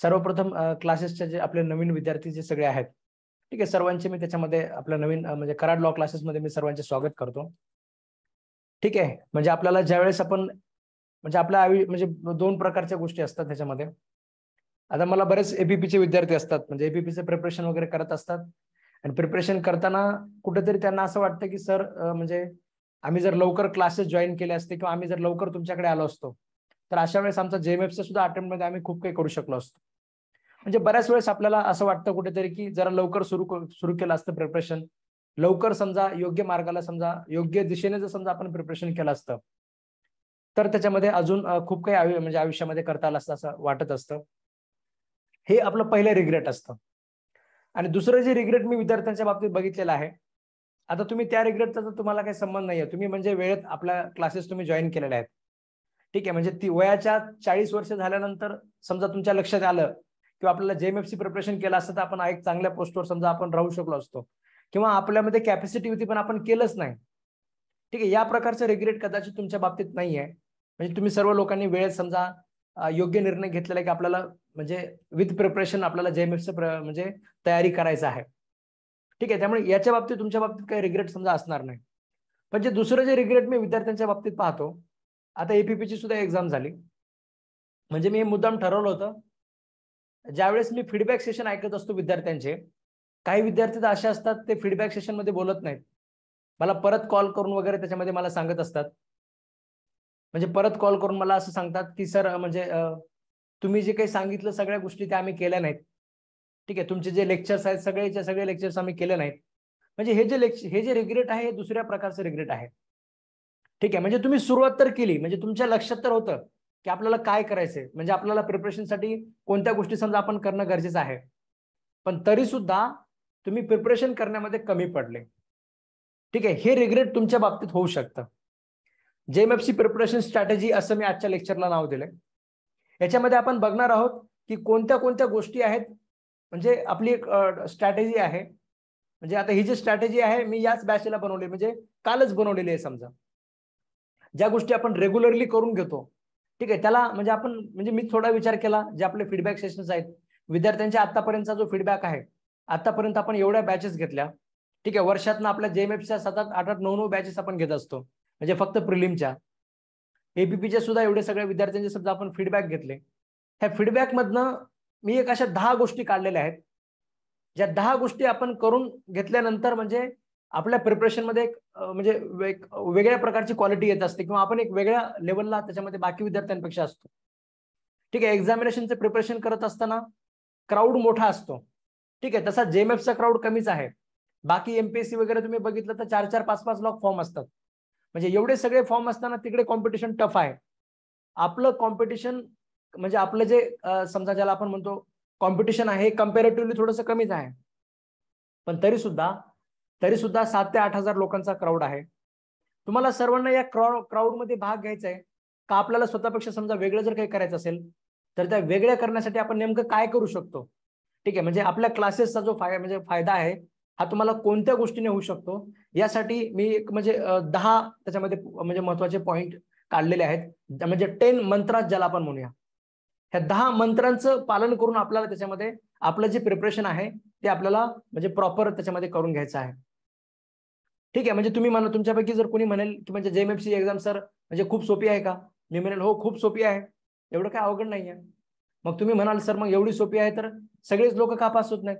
सर्वप्रथम क्लासेसचे जे आपले नवीन विद्यार्थी जे सगळे आहेत ठीक आहे सर्वांचे मी त्याच्यामध्ये आपल्या नवीन म्हणजे कराड लॉ क्लासेसमध्ये मी सर्वांचे स्वागत करतो ठीक आहे म्हणजे आपल्याला ज्यावेळेस आपण म्हणजे आपल्या आयु म्हणजे दोन प्रकारच्या गोष्टी असतात त्याच्यामध्ये आता मला बरेच एबीपीचे विद्यार्थी असतात म्हणजे एबीपीचे प्रिपरेशन वगैरे करत असतात आणि प्रिपरेशन करताना कुठेतरी त्यांना असं वाटतं की सर म्हणजे आम्ही जर लवकर क्लासेस जॉईन केले असते किंवा आम्ही जर लवकर तुमच्याकडे आलो असतो तर अशा वेळेस आमचा जेएमएफचा सुद्धा अटेम्प्टमध्ये आम्ही खूप काही करू शकलो असतो म्हणजे बऱ्याच वेळेस आपल्याला असं वाटतं कुठेतरी की जरा लवकर सुरू सुरू केलं असतं प्रिपरेशन लवकर समजा योग्य मार्गाला समजा योग्य दिशेने जर समजा आपण प्रिपरेशन केलं असतं तर त्याच्यामध्ये अजून खूप काही आयु म्हणजे आयुष्यामध्ये करता आलं असतं असं वाटत असतं हे आपलं पहिलं रिग्रेट असतं आणि दुसरं जे रिग्रेट मी विद्यार्थ्यांच्या बाबतीत बघितलेलं आहे आता तुम्ही त्या रिग्रेटचा तुम्हाला काही संबंध नाहीये तुम्ही म्हणजे वेळेत आपल्या क्लासेस तुम्ही जॉईन केलेल्या आहेत ठीक आहे म्हणजे ती वयाच्या चाळीस वर्ष झाल्यानंतर समजा तुमच्या लक्षात आलं किंवा आपल्याला जेएमएफसी प्रिपरेशन केलं असतं तर आपण एक चांगल्या पोस्टवर समजा आपण राहू शकलो असतो किंवा आपल्यामध्ये कॅपॅसिटी होती पण आपण केलंच नाही ठीक आहे या प्रकारचं रिग्रेट कदाचित तुमच्या बाबतीत आहे म्हणजे तुम्ही सर्व लोकांनी वेळेत समजा योग्य निर्णय घेतलेला आहे की आपल्याला म्हणजे विथ प्रिपरेशन आपल्याला जेएमएफसी म्हणजे तयारी करायचं आहे ठीक आहे त्यामुळे याच्या बाबतीत तुमच्या बाबतीत काही रिग्रेट समजा असणार नाही पण जे दुसरं जे रिग्रेट मी विद्यार्थ्यांच्या बाबतीत पाहतो आता एपीपीची सुद्धा एक्झाम झाली म्हणजे मी हे मुद्दाम ठरवलं होतं ज्यावेळेस मी फीडबॅक सेशन ऐकत असतो विद्यार्थ्यांचे काही विद्यार्थी तर असे असतात ते फीडबॅक सेशनमध्ये बोलत नाहीत मला परत कॉल करून वगैरे त्याच्यामध्ये मला सांगत असतात म्हणजे परत कॉल करून मला असं सांगतात की सर म्हणजे तुम्ही जे काही सांगितलं सगळ्या गोष्टी त्या आम्ही केल्या नाहीत ठीक आहे तुमचे जे लेक्चर्स आहेत सगळेच्या सगळे लेक्चर्स आम्ही केले नाहीत म्हणजे हे जे लेक्चर हे जे रिग्रेट आहे हे दुसऱ्या प्रकारचं रिग्रेट आहे ठीक आहे म्हणजे तुम्ही सुरुवात तर केली म्हणजे तुमच्या लक्षात तर होतं की आपल्याला काय करायचंय म्हणजे आपल्याला प्रिपरेशनसाठी कोणत्या गोष्टी समजा आपण करणं गरजेचं आहे पण तरी सुद्धा तुम्ही प्रिपरेशन करण्यामध्ये कमी पडले ठीक आहे हे रिग्रेट तुमच्या बाबतीत होऊ शकतं सी प्रिपरेशन स्ट्रॅटेजी असं मी आजच्या लेक्चरला नाव दिलंय याच्यामध्ये आपण बघणार आहोत की कोणत्या कोणत्या गोष्टी आहेत म्हणजे आपली एक स्ट्रॅटेजी आहे म्हणजे आता ही जी स्ट्रॅटेजी आहे मी याच बॅचला बनवली म्हणजे कालच बनवलेली आहे समजा ज्या गोष्टी आपण रेग्युलरली करून घेतो ठीक आहे त्याला म्हणजे आपण म्हणजे मी थोडा विचार केला जे आपले फीडबॅक सेशन्स आहेत विद्यार्थ्यांच्या आतापर्यंतचा जो फीडबॅक आहे आतापर्यंत आपण एवढ्या बॅचेस घेतल्या ठीक आहे वर्षातनं आपल्या जेएमएफच्या सात आठ आठ नऊ नऊ बॅचेस आपण घेत असतो म्हणजे फक्त प्रिलिमच्या एबीपीच्या सुद्धा एवढे सगळ्या विद्यार्थ्यांचे सुद्धा आपण फीडबॅक घेतले ह्या फीडबॅकमधनं मी एक अशा दहा गोष्टी काढलेल्या आहेत ज्या दहा गोष्टी आपण करून घेतल्यानंतर म्हणजे आपल्या प्रिपरेशनमध्ये एक म्हणजे एक वेगळ्या प्रकारची क्वालिटी येत असते किंवा आपण एक वेगळ्या लेवलला त्याच्यामध्ये बाकी विद्यार्थ्यांपेक्षा असतो ठीक आहे एक्झामिनेशनचं प्रिपरेशन करत असताना क्राऊड मोठा असतो ठीक आहे तसा एफचा क्राऊड कमीच आहे बाकी एमपीएससी वगैरे तुम्ही बघितलं तर चार चार पाच पाच लोक फॉर्म असतात म्हणजे एवढे सगळे फॉर्म असताना तिकडे कॉम्पिटिशन टफ आहे आपलं कॉम्पिटिशन म्हणजे आपलं जे समजा ज्याला आपण म्हणतो कॉम्पिटिशन आहे कम्पेरेटिव्हली थोडस कमीच आहे पण तरी सुद्धा तरी सुद्धा सात ते आठ हजार लोकांचा क्राऊड आहे तुम्हाला सर्वांना या क्राऊड क्राऊडमध्ये भाग घ्यायचा आहे का आपल्याला स्वतःपेक्षा समजा वेगळं जर काही करायचं असेल तर त्या वेगळ्या करण्यासाठी आपण नेमकं काय करू शकतो ठीक आहे म्हणजे आपल्या क्लासेसचा जो फाय म्हणजे फायदा आहे हा तुम्हाला कोणत्या गोष्टीने होऊ शकतो यासाठी मी एक म्हणजे दहा त्याच्यामध्ये म्हणजे महत्वाचे पॉईंट काढलेले आहेत म्हणजे टेन मंत्रात ज्याला आपण म्हणूया ह्या दहा मंत्रांचं पालन करून आपल्याला त्याच्यामध्ये आपलं जे प्रिपरेशन आहे ते आपल्याला म्हणजे प्रॉपर त्याच्यामध्ये करून घ्यायचं आहे ठीक आहे म्हणजे तुम्ही म्हणा तुमच्यापैकी जर कोणी म्हणेल की म्हणजे जेएमएफसी एक्झाम सर म्हणजे खूप सोपी आहे का मी म्हणेल हो खूप सोपी आहे एवढं काय अवघड नाही आहे मग तुम्ही म्हणाल सर मग एवढी सोपी आहे तर सगळेच लोक का पास होत नाही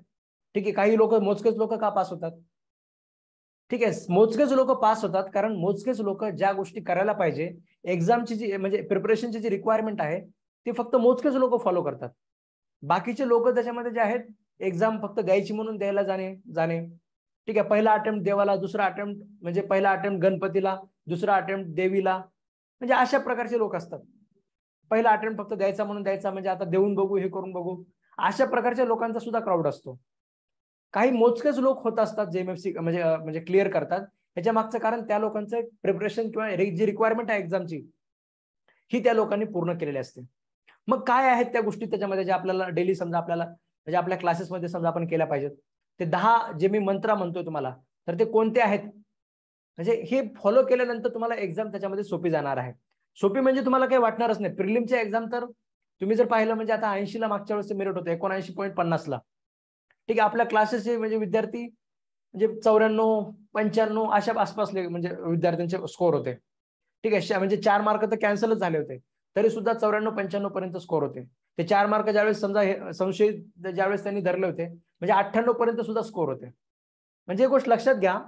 ठीक आहे काही लोक मोजकेच लोक का पास होतात ठीक आहे मोजकेच लोक पास होतात कारण मोजकेच लोक ज्या गोष्टी करायला पाहिजे एक्झामची जी म्हणजे प्रिपरेशनची जी रिक्वायरमेंट आहे ते फक्त मोजकेच लोक फॉलो करतात बाकीचे लोक त्याच्यामध्ये जे आहेत एक्झाम फक्त गायची म्हणून द्यायला जाणे जाणे ठीक आहे पहिला अटेम्प्ट देवाला दुसरा अटेम्प्ट म्हणजे पहिला अटेम्प्ट गणपतीला दुसरा अटेम्प्ट देवीला म्हणजे अशा प्रकारचे लोक असतात पहिला अटेम्प्ट फक्त द्यायचा म्हणून द्यायचा म्हणजे आता देऊन बघू हे करून बघू अशा प्रकारच्या लोकांचा सुद्धा क्राऊड असतो काही मोजकेच लोक होत असतात जे सी म्हणजे म्हणजे क्लिअर करतात याच्या मागचं कारण त्या लोकांचं प्रिपरेशन किंवा जी रिक्वायरमेंट आहे एक्झामची ही त्या लोकांनी पूर्ण केलेली असते मग काय आहेत त्या गोष्टी त्याच्यामध्ये ज्या आपल्याला डेली समजा आपल्याला म्हणजे आपल्या क्लासेसमध्ये समजा आपण केल्या पाहिजेत ते दहा जे मी मंत्र म्हणतोय तुम्हाला तर ते कोणते आहेत म्हणजे हे फॉलो केल्यानंतर तुम्हाला एक्झाम त्याच्यामध्ये सोपी जाणार आहे सोपी म्हणजे तुम्हाला काही वाटणारच नाही प्रिलिमच्या एक्झाम तर तुम्ही जर पाहिलं म्हणजे आता ऐंशीला मागच्या वेळेस मेरिट होतं एकोणऐंशी पॉईंट पन्नासला ठीक आहे आपल्या क्लासेसचे म्हणजे विद्यार्थी म्हणजे चौऱ्याण्णव पंच्याण्णव अशा आसपासले म्हणजे विद्यार्थ्यांचे स्कोर होते ठीक आहे म्हणजे चार मार्क तर कॅन्सलच झाले होते तरी सुद्धा चौऱ्याण्णव पंच्याण्णव पर्यंत स्कोर होते ते चार मार्क ज्यावेळेस समजा संशयित ज्यावेळेस त्यांनी धरले होते म्हणजे अठ्ठ्याण्णव पर्यंत सुद्धा स्कोर होते म्हणजे एक गोष्ट लक्षात घ्या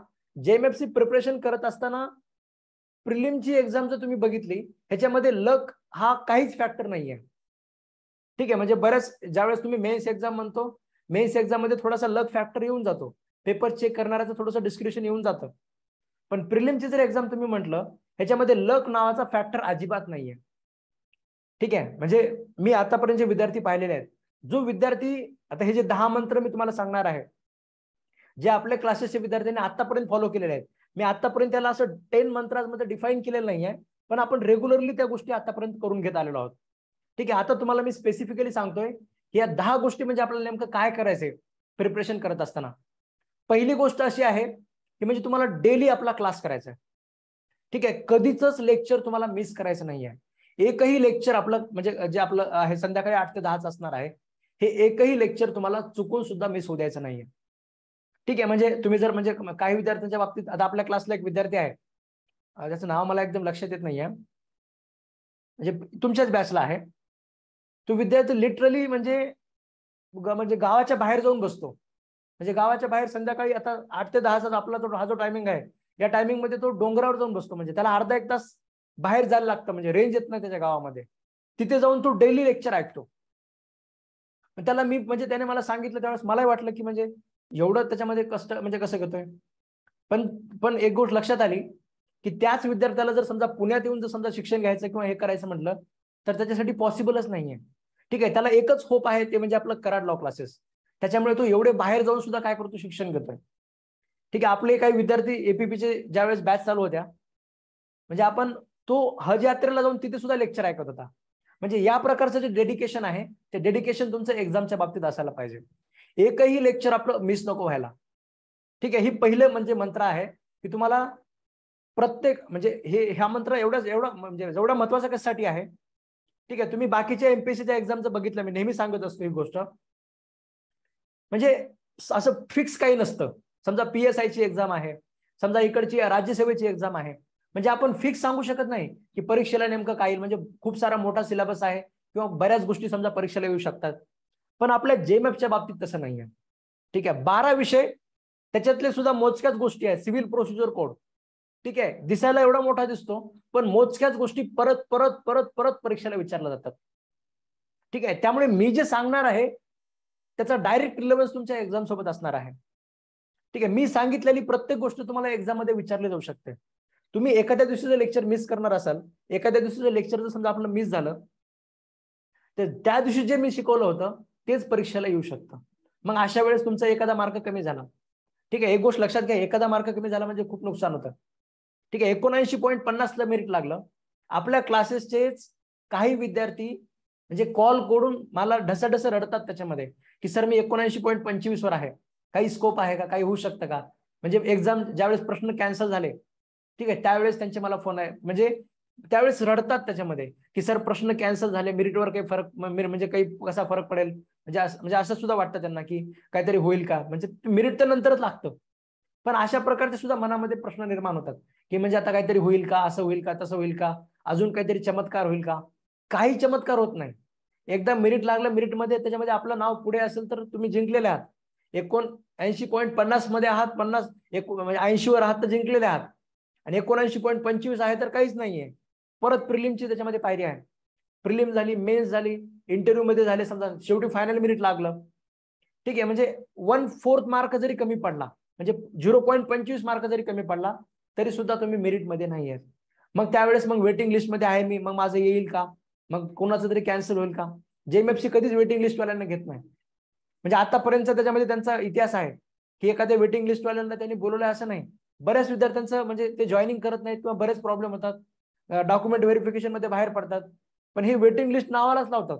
जेएमएफसी प्रिपरेशन करत असताना प्रिलिमची एक्झाम जर तुम्ही बघितली ह्याच्यामध्ये लक हा काहीच फॅक्टर नाहीये ठीक आहे म्हणजे बऱ्याच ज्यावेळेस तुम्ही मेन्स एक्झाम म्हणतो मेन्स एक्झाम मध्ये थोडासा लक फॅक्टर येऊन जातो पेपर चेक करणाऱ्याचं थोडंसं डिस्क्रिप्शन येऊन जातं पण प्रिलिमची जर एक्झाम तुम्ही म्हटलं ह्याच्यामध्ये लक नावाचा फॅक्टर अजिबात नाहीये ठीक आहे म्हणजे मी आतापर्यंत जे विद्यार्थी पाहिलेले आहेत जो विद्यार्थी आता हे जे दहा मंत्र मी तुम्हाला सांगणार आहे जे आपल्या क्लासेसचे विद्यार्थ्यांनी आतापर्यंत फॉलो केलेले आहेत मी आतापर्यंत त्याला असं टेन मंत्रामध्ये डिफाईन केलेलं नाहीये पण आपण रेग्युलरली त्या गोष्टी आतापर्यंत करून घेत आलेलो आहोत ठीक आहे आता तुम्हाला मी स्पेसिफिकली सांगतोय की या दहा गोष्टी म्हणजे आपल्याला नेमकं काय करायचंय प्रिपरेशन करत असताना पहिली गोष्ट अशी आहे की म्हणजे तुम्हाला डेली आपला क्लास करायचा आहे ठीक आहे कधीच लेक्चर तुम्हाला मिस करायचं नाही आहे एकही लेक्चर आपलं म्हणजे जे आपलं आहे संध्याकाळी आठ ते दहाच असणार आहे हे एकही लेक्चर तुम्हाला चुकून सुद्धा मिस होऊ द्यायचं नाहीये ठीक आहे म्हणजे तुम्ही जर म्हणजे काही विद्यार्थ्यांच्या बाबतीत आता आपल्या क्लासला एक विद्यार्थी आहे ज्याचं नाव मला एकदम लक्षात येत नाहीये म्हणजे तुमच्याच बॅचला आहे तो विद्यार्थी लिटरली म्हणजे म्हणजे गावाच्या बाहेर जाऊन बसतो म्हणजे गावाच्या बाहेर संध्याकाळी आता आठ ते दहाचा आपला तो हा जो टायमिंग आहे या टायमिंगमध्ये तो डोंगरावर जाऊन बसतो म्हणजे त्याला अर्धा एक तास बाहेर जायला लागतं म्हणजे रेंज येत नाही त्याच्या गावामध्ये तिथे जाऊन तो डेली लेक्चर ऐकतो त्याला मी म्हणजे त्याने मला सांगितलं त्यावेळेस मलाही वाटलं की म्हणजे एवढं त्याच्यामध्ये कष्ट म्हणजे कसं करतोय पण पण एक गोष्ट लक्षात आली की त्याच विद्यार्थ्याला जर समजा पुण्यात येऊन जर समजा शिक्षण घ्यायचं किंवा हे करायचं म्हटलं तर त्याच्यासाठी पॉसिबलच नाहीये ठीक आहे त्याला एकच होप आहे ते म्हणजे आपलं कराड लॉ क्लासेस त्याच्यामुळे तो एवढे बाहेर जाऊन सुद्धा काय करतो शिक्षण घेतोय ठीक आहे आपले काही विद्यार्थी एपीपीचे ज्यावेळेस बॅच चालू होत्या म्हणजे आपण तो हज यात्रेला जाऊन तिथे सुद्धा लेक्चर ऐकत होता म्हणजे या प्रकारचं जे डेडिकेशन आहे ते डेडिकेशन तुमचं एक्झामच्या बाबतीत असायला पाहिजे एकही लेक्चर आपलं मिस नको व्हायला ठीक आहे ही पहिलं म्हणजे मंत्र आहे की तुम्हाला प्रत्येक म्हणजे हे ह्या मंत्र एवढाच एवढा म्हणजे जेवढा महत्वाचा कशासाठी आहे ठीक आहे तुम्ही बाकीच्या एमपीएससीच्या एक्झामचं बघितलं मी नेहमी सांगत असतो ही गोष्ट म्हणजे असं फिक्स काही नसतं समजा पी एस एक्झाम आहे समजा इकडची राज्यसेवेची एक्झाम आहे म्हणजे आपण फिक्स सांगू शकत नाही की परीक्षेला नेमकं काय येईल म्हणजे खूप सारा मोठा सिलेबस आहे किंवा बऱ्याच गोष्टी समजा परीक्षेला येऊ शकतात पण आपल्या जेमॅपच्या बाबतीत तसं नाही आहे ठीक आहे बारा विषय त्याच्यातले सुद्धा मोजक्याच गोष्टी आहेत सिव्हिल प्रोसिजर कोड ठीक आहे दिसायला एवढा मोठा दिसतो पण मोजक्याच गोष्टी परत परत परत परत परीक्षेला विचारल्या जातात ठीक आहे त्यामुळे मी जे सांगणार आहे त्याचा डायरेक्ट रिलेवन्स तुमच्या एक्झाम सोबत असणार आहे ठीक आहे मी सांगितलेली प्रत्येक गोष्ट तुम्हाला मध्ये विचारली जाऊ शकते तुम्ही एखाद्या दिवशीचं लेक्चर मिस करणार असाल एखाद्या दिवशीचं लेक्चर जर समजा आपलं मिस झालं तर त्या दिवशी जे मी शिकवलं होतं तेच परीक्षेला येऊ शकतं मग अशा वेळेस तुमचा एखादा मार्क कमी झाला ठीक आहे एक गोष्ट लक्षात घ्या एखादा मार्क कमी झाला म्हणजे खूप नुकसान होतं ठीक आहे एकोणऐंशी पॉईंट पन्नासला मेरिट लागलं आपल्या क्लासेसचेच काही विद्यार्थी म्हणजे कॉल करून मला ढसाढस रडतात त्याच्यामध्ये की सर मी एकोणऐंशी पॉईंट पंचवीसवर आहे काही स्कोप आहे का काही होऊ शकतं का म्हणजे एक्झाम ज्यावेळेस प्रश्न कॅन्सल झाले ठीक आहे त्यावेळेस त्यांचे मला फोन आहे म्हणजे त्यावेळेस रडतात त्याच्यामध्ये की सर प्रश्न कॅन्सल झाले मेरिटवर काही फरक म्हणजे काही कसा फरक पडेल म्हणजे म्हणजे असं सुद्धा वाटतं त्यांना की काहीतरी होईल का म्हणजे मेरिट तर नंतरच लागतं पण अशा प्रकारचे सुद्धा मनामध्ये प्रश्न निर्माण होतात की म्हणजे आता काहीतरी होईल का असं होईल का तसं होईल का अजून काहीतरी चमत्कार होईल का काही चमत्कार होत नाही एकदा मेरिट लागलं मेरिटमध्ये त्याच्यामध्ये आपलं नाव पुढे असेल तर तुम्ही जिंकलेले आहात एकोण ऐंशी पॉईंट मध्ये आहात पन्नास एक म्हणजे ऐंशीवर आहात तर जिंकलेले आहात आणि एकोणऐंशी पॉईंट पंचवीस आहे तर काहीच नाहीये परत प्रिलिमची त्याच्यामध्ये पायरी आहे प्रिलिम झाली मेन्स झाली इंटरव्ह्यू मध्ये झाले समजा शेवटी फायनल मिनिट लागलं ठीक आहे म्हणजे वन फोर्थ मार्क जरी कमी पडला म्हणजे झिरो पॉईंट पंचवीस मार्क जरी कमी पडला तरी सुद्धा तुम्ही मेरिटमध्ये नाही आहेत मग त्यावेळेस मग वेटिंग लिस्ट मध्ये आहे मी मग माझं येईल का मग कोणाचं तरी कॅन्सल होईल का जेएमएफसी कधीच वेटिंग लिस्ट वाल्यांना घेत नाही म्हणजे आतापर्यंत त्याच्यामध्ये त्यांचा इतिहास आहे की एखाद्या वेटिंग लिस्ट वाल्यांना त्यांनी बोलवलं असं नाही बऱ्याच विद्यार्थ्यांचं म्हणजे ते जॉईनिंग करत नाहीत किंवा बरेच प्रॉब्लेम होतात डॉक्युमेंट व्हेरिफिकेशन मध्ये बाहेर पडतात पण हे वेटिंग लिस्ट नावालाच लावतात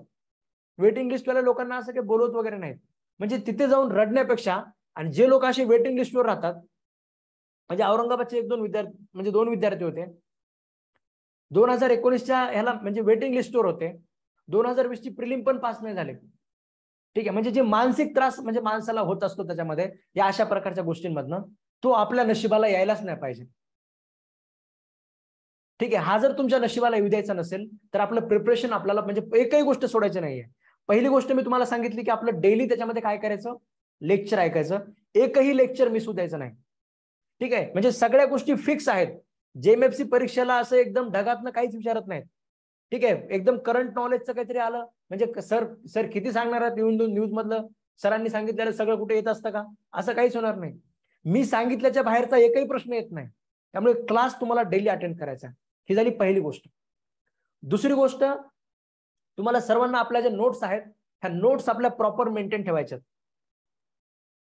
वेटिंग लिस्टवाल्या लोकांना असं काही बोलवत वगैरे नाहीत म्हणजे तिथे जाऊन रडण्यापेक्षा आणि जे लोक असे वेटिंग लिस्टवर राहतात म्हणजे औरंगाबादचे एक दोन विद्यार्थी म्हणजे दोन विद्यार्थी होते दोन हजार एकोणीसच्या ह्याला म्हणजे वेटिंग लिस्टवर होते दोन हजार ची प्रिलिम पण पास नाही झाले ठीक आहे म्हणजे जे मानसिक त्रास म्हणजे माणसाला होत असतो त्याच्यामध्ये या अशा प्रकारच्या गोष्टींमधनं तो आपल्या नशिबाला यायलाच नाही पाहिजे ठीक आहे हा जर तुमच्या नशिबाला येऊ द्यायचा नसेल तर आपलं प्रिपरेशन आपल्याला म्हणजे एकही गोष्ट सोडायची नाहीये पहिली गोष्ट मी तुम्हाला सांगितली की आपलं डेली त्याच्यामध्ये काय करायचं लेक्चर ऐकायचं एकही लेक्चर मिस द्यायचं नाही ठीक आहे म्हणजे सगळ्या गोष्टी फिक्स आहेत जेएमएफसी परीक्षेला असं एकदम ढगातन काहीच विचारत नाहीत ठीक आहे एकदम करंट नॉलेजचं काहीतरी आलं म्हणजे सर सर किती सांगणार आहेत न्यूज न्यूज मधलं सरांनी सांगितलेलं सगळं कुठे येत असतं का असं काहीच होणार नाही मी सांगितल्याच्या बाहेरचा एकही प्रश्न येत नाही त्यामुळे क्लास तुम्हाला डेली अटेंड करायचा ही झाली पहिली गोष्ट दुसरी गोष्ट तुम्हाला सर्वांना आपल्या ज्या नोट्स आहेत ह्या नोट्स आपल्या प्रॉपर मेंटेन ठेवायच्यात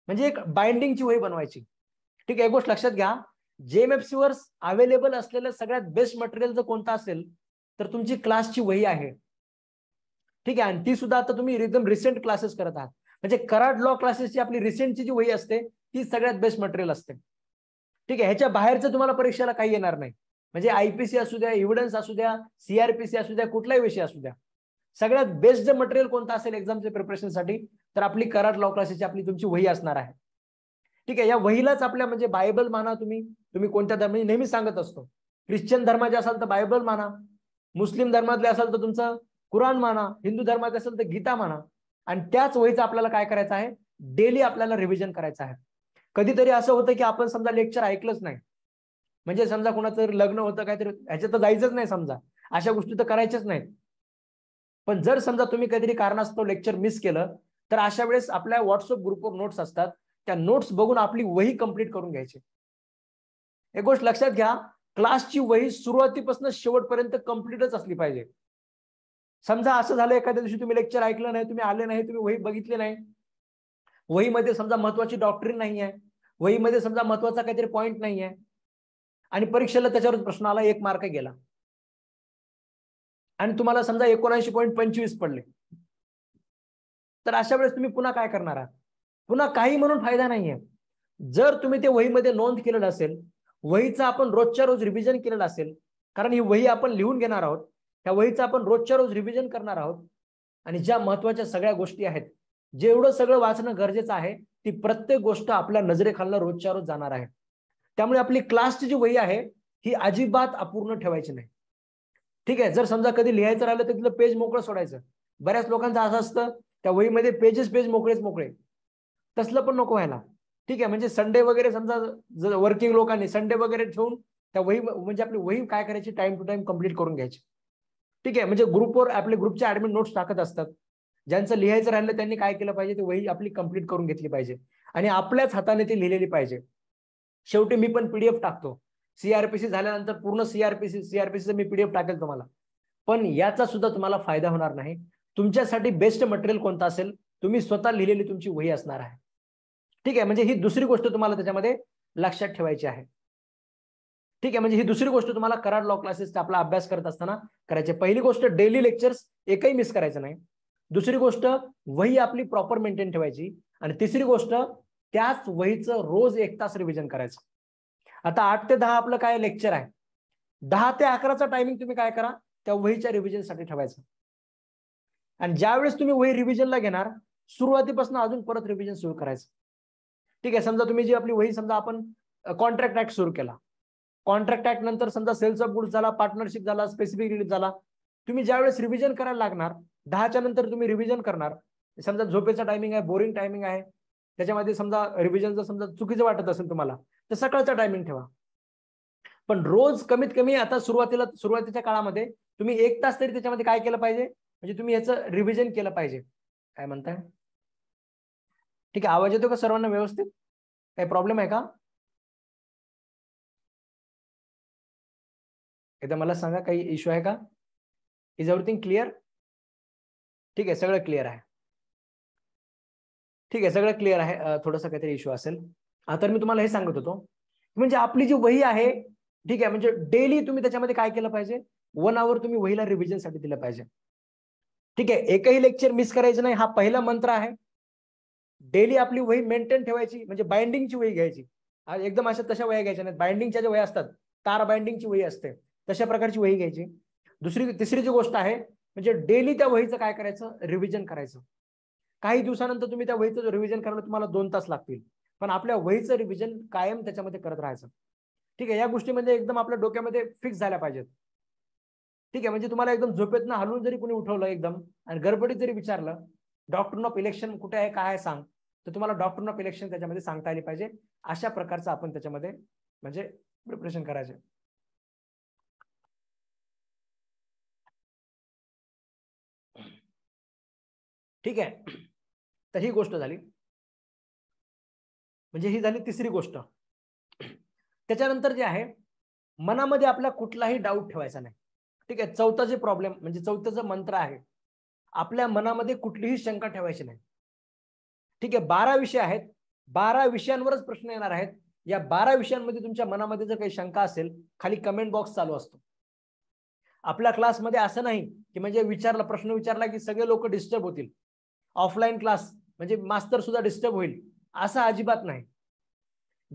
म्हणजे एक बाइंडिंगची वही बनवायची ठीक आहे एक गोष्ट लक्षात घ्या जेएमएफसी वर अवेलेबल असलेलं सगळ्यात बेस्ट मटेरियल जर कोणता असेल तर तुमची क्लासची वही आहे ठीक आहे आणि ती सुद्धा आता तुम्ही एकदम रिसेंट क्लासेस करत आहात म्हणजे कराड लॉ क्लासेसची आपली रिसेंटची जी वही असते ही सगळ्यात बेस्ट मटेरियल असते ठीक आहे ह्याच्या बाहेरचं तुम्हाला परीक्षेला काही येणार नाही म्हणजे आयपीसी असू द्या इव्हिडन्स असू द्या सीआरपीसी असू द्या कुठलाही विषय असू द्या सगळ्यात बेस्ट जर मटेरियल कोणतं असेल एक्झामच्या प्रिपरेशनसाठी तर आपली कराड लॉ क्लासेसची आपली तुमची वही असणार आहे ठीक आहे या वहीलाच आपल्या म्हणजे बायबल माना तुम्ही तुम्ही कोणत्या धर्म नेहमी सांगत असतो ख्रिश्चन धर्माचे असाल तर बायबल माना मुस्लिम धर्मातले असाल तर तुमचं कुराण माना हिंदू धर्माचे असेल तर गीता माना आणि त्याच वहीचं आपल्याला काय करायचं आहे डेली आपल्याला रिव्हिजन करायचं आहे कधीतरी असं होतं की आपण समजा लेक्चर ऐकलंच नाही म्हणजे समजा कोणाचं लग्न होतं काहीतरी ह्याच्यात तर जायचंच नाही समजा अशा गोष्टी तर करायच्याच नाहीत पण जर समजा तुम्ही काहीतरी कारणास्तव लेक्चर मिस केलं तर अशा वेळेस आपल्या व्हॉट्सअप ग्रुपवर नोट्स असतात त्या नोट्स बघून आपली वही कंप्लीट करून घ्यायची एक गोष्ट लक्षात घ्या क्लासची वही सुरुवातीपासून शेवटपर्यंत कम्प्लीटच असली पाहिजे समजा असं झालं एखाद्या दिवशी तुम्ही लेक्चर ऐकलं नाही तुम्ही आले नाही तुम्ही वही बघितले नाही वहीमध्ये समजा महत्वाची डॉक्टरी नाही आहे वहीमध्ये समजा महत्वाचा काहीतरी पॉईंट नाही आहे आणि परीक्षेला त्याच्यावर प्रश्न आला एक मार्क गेला आणि तुम्हाला समजा एकोणऐंशी पॉईंट पंचवीस पडले तर अशा वेळेस तुम्ही पुन्हा काय करणार आहात पुन्हा काही म्हणून फायदा नाहीये जर तुम्ही ते वहीमध्ये नोंद केलेलं असेल वहीचा आपण रोजच्या रोज रिव्हिजन केलेलं असेल कारण ही वही आपण लिहून घेणार आहोत त्या वहीचं आपण रोजच्या रोज रिव्हिजन करणार आहोत आणि ज्या महत्वाच्या सगळ्या गोष्टी आहेत जेवढं सगळं वाचणं गरजेचं आहे ती प्रत्येक गोष्ट आपल्या नजरेखालला रोजच्या रोज जाणार आहे त्यामुळे आपली क्लासची जी वही आहे ही अजिबात अपूर्ण ठेवायची नाही ठीक आहे जर समजा कधी लिहायचं राहिलं तर तिथलं पेज मोकळं सोडायचं बऱ्याच लोकांचं असं असतं त्या वहीमध्ये पेजेस पेज मोकळेच मोकळे तसलं पण नको व्हायला ठीक आहे म्हणजे संडे वगैरे समजा जर वर्किंग लोकांनी संडे वगैरे ठेवून त्या वही म्हणजे आपली वही काय करायची टाइम टू टाइम कम्प्लीट करून घ्यायची ठीक आहे म्हणजे ग्रुपवर आपले ग्रुपच्या ऍडमिट नोट्स टाकत असतात ज्यांचं लिहायचं राहिलं त्यांनी काय केलं पाहिजे ते वही आपली कम्प्लीट करून घेतली पाहिजे आणि आपल्याच हाताने ती लिहिलेली पाहिजे शेवटी मी पण पीडीएफ टाकतो सीआरपीसी झाल्यानंतर पूर्ण सीआरपीसी सीआरपीसी मी पीडीएफ टाकेल तुम्हाला पण याचा सुद्धा तुम्हाला फायदा होणार नाही तुमच्यासाठी बेस्ट मटेरियल कोणता असेल तुम्ही स्वतः लिहिलेली तुमची वही असणार आहे ठीक आहे म्हणजे ही दुसरी गोष्ट तुम्हाला त्याच्यामध्ये लक्षात ठेवायची आहे ठीक आहे म्हणजे ही दुसरी गोष्ट तुम्हाला कराड लॉ क्लासेसचा आपला अभ्यास करत असताना करायची पहिली गोष्ट डेली लेक्चर्स एकही मिस करायचं नाही दुसरी गोष्ट वही आपली प्रॉपर मेंटेन ठेवायची आणि तिसरी गोष्ट त्याच वहीचं रोज एक तास रिव्हिजन करायचं आता आठ ते दहा आपलं काय लेक्चर आहे दहा ते अकराचा टायमिंग तुम्ही काय करा त्या वहीच्या रिव्हिजनसाठी ठेवायचं आणि ज्यावेळेस तुम्ही वही रिव्हिजनला घेणार सुरुवातीपासून अजून परत रिव्हिजन सुरू करायचं ठीक आहे समजा तुम्ही जी आपली वही समजा आपण कॉन्ट्रॅक्ट ऍक्ट सुरू केला कॉन्ट्रॅक्ट ऍक्ट नंतर समजा सेल्स ऑफ गुड्स झाला पार्टनरशिप झाला स्पेसिफिक रिलीफ झाला तुम्ही ज्यावेळेस रिव्हिजन करायला लागणार दहाच्या नंतर तुम्ही रिव्हिजन करणार समजा झोपेचा टायमिंग आहे बोरिंग टायमिंग आहे त्याच्यामध्ये समजा रिव्हिजन जर समजा चुकीचं वाटत असेल तुम्हाला तर सकाळचा टायमिंग ठेवा पण रोज कमीत कमी आता सुरुवातीला सुरुवातीच्या काळामध्ये तुम्ही एक तास तरी त्याच्यामध्ये काय केलं पाहिजे म्हणजे तुम्ही याचं रिव्हिजन केलं पाहिजे काय म्हणताय ठीक आहे आवाज येतो का सर्वांना व्यवस्थित काही प्रॉब्लेम आहे का एकदा मला सांगा काही इश्यू आहे का इज एव्हरीथिंग क्लिअर ठीक आहे सगळं क्लिअर आहे ठीक आहे सगळं क्लिअर आहे थोडस काहीतरी इश्यू असेल तर मी तुम्हाला हे सांगत होतो म्हणजे आपली जी वही आहे ठीक आहे म्हणजे डेली तुम्ही त्याच्यामध्ये काय केलं पाहिजे वन आवर तुम्ही वहीला रिव्हिजनसाठी दिलं पाहिजे ठीक आहे एकही लेक्चर मिस करायचं नाही हा पहिला मंत्र आहे डेली आपली वही मेंटेन ठेवायची म्हणजे बाइंडिंगची वही घ्यायची एकदम अशा तशा वह्या घ्यायच्या नाहीत बाइंडिंगच्या ज्या वह्या असतात तार बाइंडिंगची वही असते तशा प्रकारची वही घ्यायची दुसरी तिसरी जी गोष्ट आहे म्हणजे डेली त्या वहीचं काय करायचं रिव्हिजन करायचं काही दिवसानंतर तुम्ही त्या वहीचं रिव्हिजन करायला तुम्हाला दोन तास लागतील पण आपल्या वहीचं रिव्हिजन कायम त्याच्यामध्ये करत राहायचं ठीक आहे या गोष्टी म्हणजे एकदम आपल्या डोक्यामध्ये फिक्स झाल्या पाहिजेत ठीक आहे म्हणजे तुम्हाला एकदम झोपेतनं हलवून जरी कुणी उठवलं एकदम आणि गडबडीत जरी विचारलं डॉक्टर ऑफ इलेक्शन कुठे आहे काय आहे सांग तर तुम्हाला डॉक्टर ऑफ इलेक्शन त्याच्यामध्ये सांगता आली पाहिजे अशा प्रकारचं आपण त्याच्यामध्ये म्हणजे प्रिपरेशन करायचं ठीक आहे तर ही गोष्ट झाली म्हणजे ही झाली तिसरी गोष्ट त्याच्यानंतर जे आहे मनामध्ये आपला कुठलाही डाऊट ठेवायचा नाही ठीक आहे चौथा जे प्रॉब्लेम म्हणजे चौथ्याचं मंत्र आहे आपल्या मनामध्ये कुठलीही शंका ठेवायची नाही ठीक आहे बारा विषय आहेत बारा विषयांवरच प्रश्न येणार आहेत या बारा विषयांमध्ये तुमच्या मनामध्ये जर काही शंका असेल खाली कमेंट बॉक्स चालू असतो आपल्या क्लासमध्ये असं नाही की म्हणजे विचारला प्रश्न विचारला की सगळे लोक डिस्टर्ब होतील ऑफलाईन क्लास म्हणजे मास्तर सुद्धा डिस्टर्ब होईल असं अजिबात नाही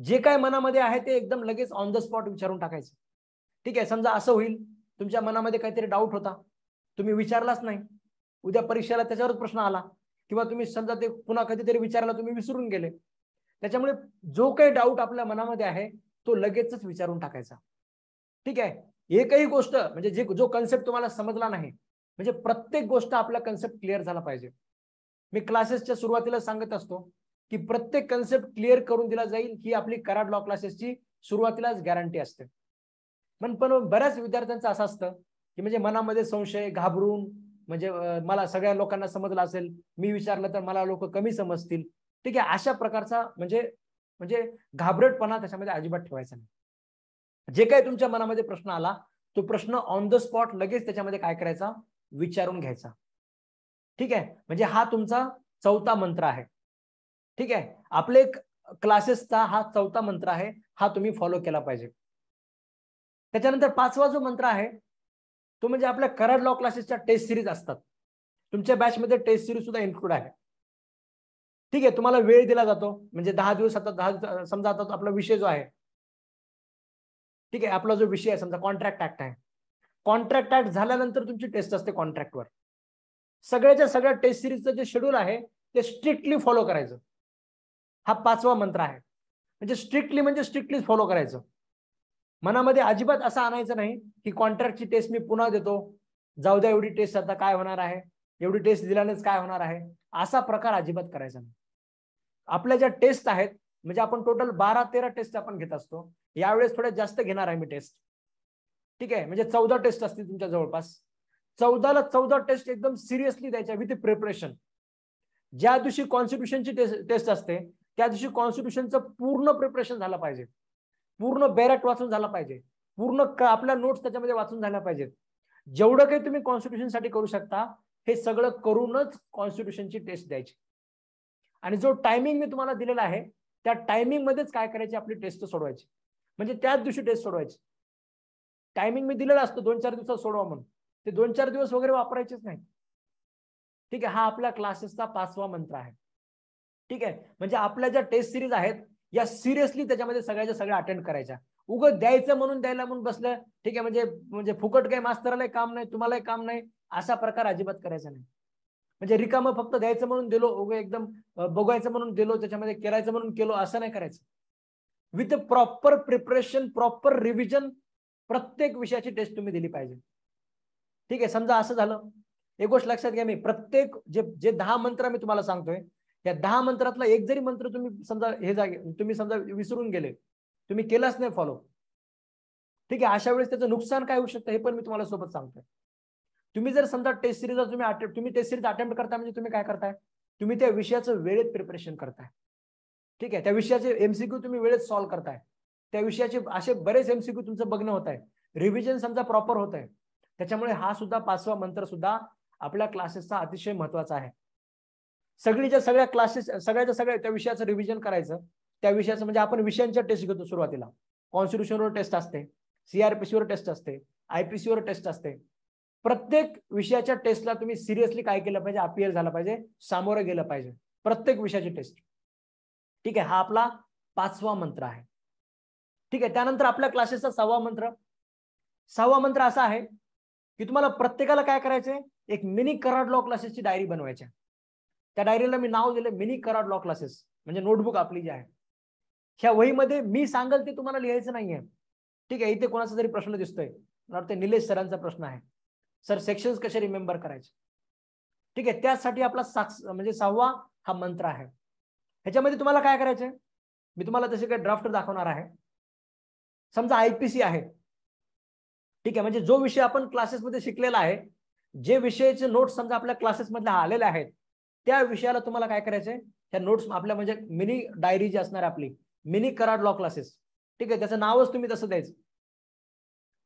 जे काय मनामध्ये आहे ते एकदम लगेच ऑन द स्पॉट विचारून टाकायचं ठीक आहे समजा असं होईल तुमच्या मनामध्ये काहीतरी डाऊट होता तुम्ही विचारलाच नाही उद्या परीक्षेला त्याच्यावरच प्रश्न आला किंवा तुम्ही समजा ते पुन्हा कधीतरी विचारला तुम्ही विसरून गेले त्याच्यामुळे जो काही डाऊट आपल्या मनामध्ये आहे तो लगेचच विचारून टाकायचा ठीक आहे एकही गोष्ट म्हणजे जे जो कन्सेप्ट तुम्हाला समजला नाही म्हणजे प्रत्येक गोष्ट आपला कन्सेप्ट क्लिअर झाला पाहिजे मी क्लासेसच्या सुरुवातीला सांगत असतो की प्रत्येक कन्सेप्ट क्लिअर करून दिला जाईल ही आपली कराड लॉ क्लासेसची सुरुवातीलाच गॅरंटी असते पण पण बऱ्याच विद्यार्थ्यांचं असं असतं की म्हणजे मनामध्ये संशय घाबरून म्हणजे मला सगळ्या लोकांना समजलं असेल मी विचारलं तर मला लोक कमी समजतील ठीक आहे अशा प्रकारचा म्हणजे म्हणजे घाबरटपणा त्याच्यामध्ये अजिबात ठेवायचा नाही जे काही तुमच्या मनामध्ये प्रश्न आला तो प्रश्न ऑन द स्पॉट लगेच त्याच्यामध्ये काय करायचा विचारून घ्यायचा ठीक आहे म्हणजे हा तुमचा चौथा मंत्र आहे ठीक आहे आपले क्लासेसचा हा चौथा मंत्र आहे हा तुम्ही फॉलो केला पाहिजे त्याच्यानंतर पाचवा जो मंत्र आहे तो म्हणजे आपल्या करड लॉ क्लासेसच्या टेस्ट सिरीज असतात तुमच्या बॅचमध्ये टेस्ट सिरीज सुद्धा इन्क्लूड आहे ठीक आहे तुम्हाला वेळ दिला जातो म्हणजे दहा दिवस आता दहा समजा आता आपला विषय जो आहे ठीक आहे आपला जो विषय आहे समजा कॉन्ट्रॅक्ट ऍक्ट आहे कॉन्ट्रॅक्ट ऍक्ट झाल्यानंतर तुमची टेस्ट असते कॉन्ट्रॅक्टवर सगळ्याच्या सगळ्या टेस्ट सिरीजचं जे शेड्यूल आहे ते स्ट्रिक्टली फॉलो करायचं हा पाचवा मंत्र आहे म्हणजे स्ट्रिक्टली म्हणजे स्ट्रिक्टली फॉलो करायचं मनामध्ये अजिबात असं आणायचं नाही की कॉन्ट्रॅक्टची टेस्ट मी पुन्हा देतो जाऊ द्या एवढी टेस्ट आता काय होणार आहे एवढी टेस्ट दिल्यानेच काय होणार आहे असा प्रकार अजिबात करायचा नाही आपल्या ज्या टेस्ट आहेत म्हणजे आपण टोटल बारा तेरा टेस्ट आपण घेत असतो यावेळेस थोड्या जास्त घेणार आहे मी टेस्ट ठीक आहे म्हणजे चौदा टेस्ट असतील तुमच्या जवळपास चौदाला चौदा टेस्ट एकदम सिरियसली द्यायच्या विथ प्रिपरेशन ज्या दिवशी कॉन्स्टिट्युशनची टेस्ट असते त्या दिवशी कॉन्स्टिट्युशनचं पूर्ण प्रिपरेशन झालं पाहिजे पूर्ण बेरॅट वाचून झाला पाहिजे पूर्ण आपल्या नोट्स त्याच्यामध्ये वाचून झाल्या पाहिजेत जेवढं काही तुम्ही कॉन्स्टिट्युशनसाठी करू शकता हे सगळं करूनच कॉन्स्टिट्युशनची टेस्ट द्यायची आणि जो टायमिंग मी तुम्हाला दिलेला आहे त्या टायमिंग मध्येच काय करायची आपली टेस्ट सोडवायची म्हणजे त्याच दिवशी टेस्ट सोडवायची टायमिंग मी दिलेला असतो दोन चार दिवसात सोडवा म्हणून ते दोन चार दिवस वगैरे वापरायचेच नाही ठीक आहे हा आपल्या क्लासेसचा पाचवा मंत्र आहे ठीक आहे म्हणजे आपल्या ज्या टेस्ट सिरीज आहेत या सिरियसली त्याच्यामध्ये सगळ्याच्या सगळ्या अटेंड करायच्या उगं द्यायचं म्हणून द्यायला म्हणून बसलं ठीक आहे म्हणजे म्हणजे फुकट काही मास्तरालाही काम नाही तुम्हालाही काम नाही असा प्रकार अजिबात करायचा नाही म्हणजे रिकाम फक्त द्यायचं म्हणून दिलो उगं एकदम बघायचं म्हणून दिलो त्याच्यामध्ये करायचं म्हणून केलो असं नाही करायचं with proper preparation proper revision प्रत्येक विषयाची टेस्ट तुम्ही दिली पाहिजे ठीक आहे समजा असं झालं एक गोष्ट लक्षात घ्या मी प्रत्येक जे जे दहा मंत्र मी तुम्हाला सांगतोय या दहा मंत्रातला एक जरी मंत्र तुम्ही समजा हे जागे तुम्ही समजा विसरून गेले तुम्ही केलाच नाही फॉलो ठीक आहे अशा वेळेस त्याचं नुकसान काय होऊ शकतं हे पण मी तुम्हाला सोबत सांगतोय तुम्ही जर समजा टेस्ट सिरीजला तुम्ही तुम्ही टेस्ट सिरीज अटेम्प्ट करता म्हणजे तुम्ही काय करताय तुम्ही त्या विषयाचं वेळेत प्रिपरेशन करताय ठीक आहे त्या विषयाचे एमसीक्यू तुम्ही वेळेत सॉल्व्ह करताय त्या विषयाचे असे बरेच एमसीक्यू तुमचं बघणं होत आहे रिव्हिजन समजा प्रॉपर होत आहे त्याच्यामुळे हा सुद्धा पाचवा मंत्र सुद्धा आपल्या क्लासेसचा अतिशय महत्वाचा आहे सगळीच्या सगळ्या क्लासेस सगळ्याच्या सगळ्या त्या विषयाचं रिव्हिजन करायचं त्या विषयाचं म्हणजे आपण विषयांच्या टेस्ट घेतो सुरुवातीला कॉन्स्टिट्युशनवर टेस्ट असते सीआरपीसीवर टेस्ट असते आयपीसीवर टेस्ट असते प्रत्येक विषयाच्या टेस्टला तुम्ही सिरियसली काय केलं पाहिजे अपियर झालं पाहिजे सामोरं गेलं पाहिजे प्रत्येक विषयाची टेस्ट ठीक आहे हा आपला पाचवा मंत्र आहे ठीक आहे त्यानंतर आपल्या क्लासेसचा सहावा मंत्र सहावा मंत्र असा आहे की तुम्हाला प्रत्येकाला काय करायचंय एक मिनी कराड लॉ क्लासेसची डायरी बनवायची त्या डायरीला मी नाव दिलं मिनी कराड लॉ क्लासेस म्हणजे नोटबुक आपली जी आहे ह्या वहीमध्ये मी सांगल ते तुम्हाला लिहायचं नाहीये ठीक आहे इथे कोणाचा जरी प्रश्न दिसतोय मला वाटतं निलेश सरांचा प्रश्न आहे सर सेक्शन्स कसे रिमेंबर करायचे ठीक आहे त्यासाठी आपला साक्ष म्हणजे सहावा हा मंत्र आहे ह्याच्यामध्ये तुम्हाला काय करायचंय मी तुम्हाला तसे काही ड्राफ्ट दाखवणार आहे समजा आयपीसी आहे ठीक आहे म्हणजे जो विषय आपण क्लासेसमध्ये शिकलेला आहे जे विषयाचे नोट्स समजा आपल्या क्लासेसमधल्या आलेले आहेत त्या विषयाला तुम्हाला काय करायचंय त्या नोट्स आपल्या म्हणजे मिनी डायरी जी असणार आपली मिनी कराड लॉ क्लासेस ठीक आहे त्याचं नावच तुम्ही तसं द्यायचं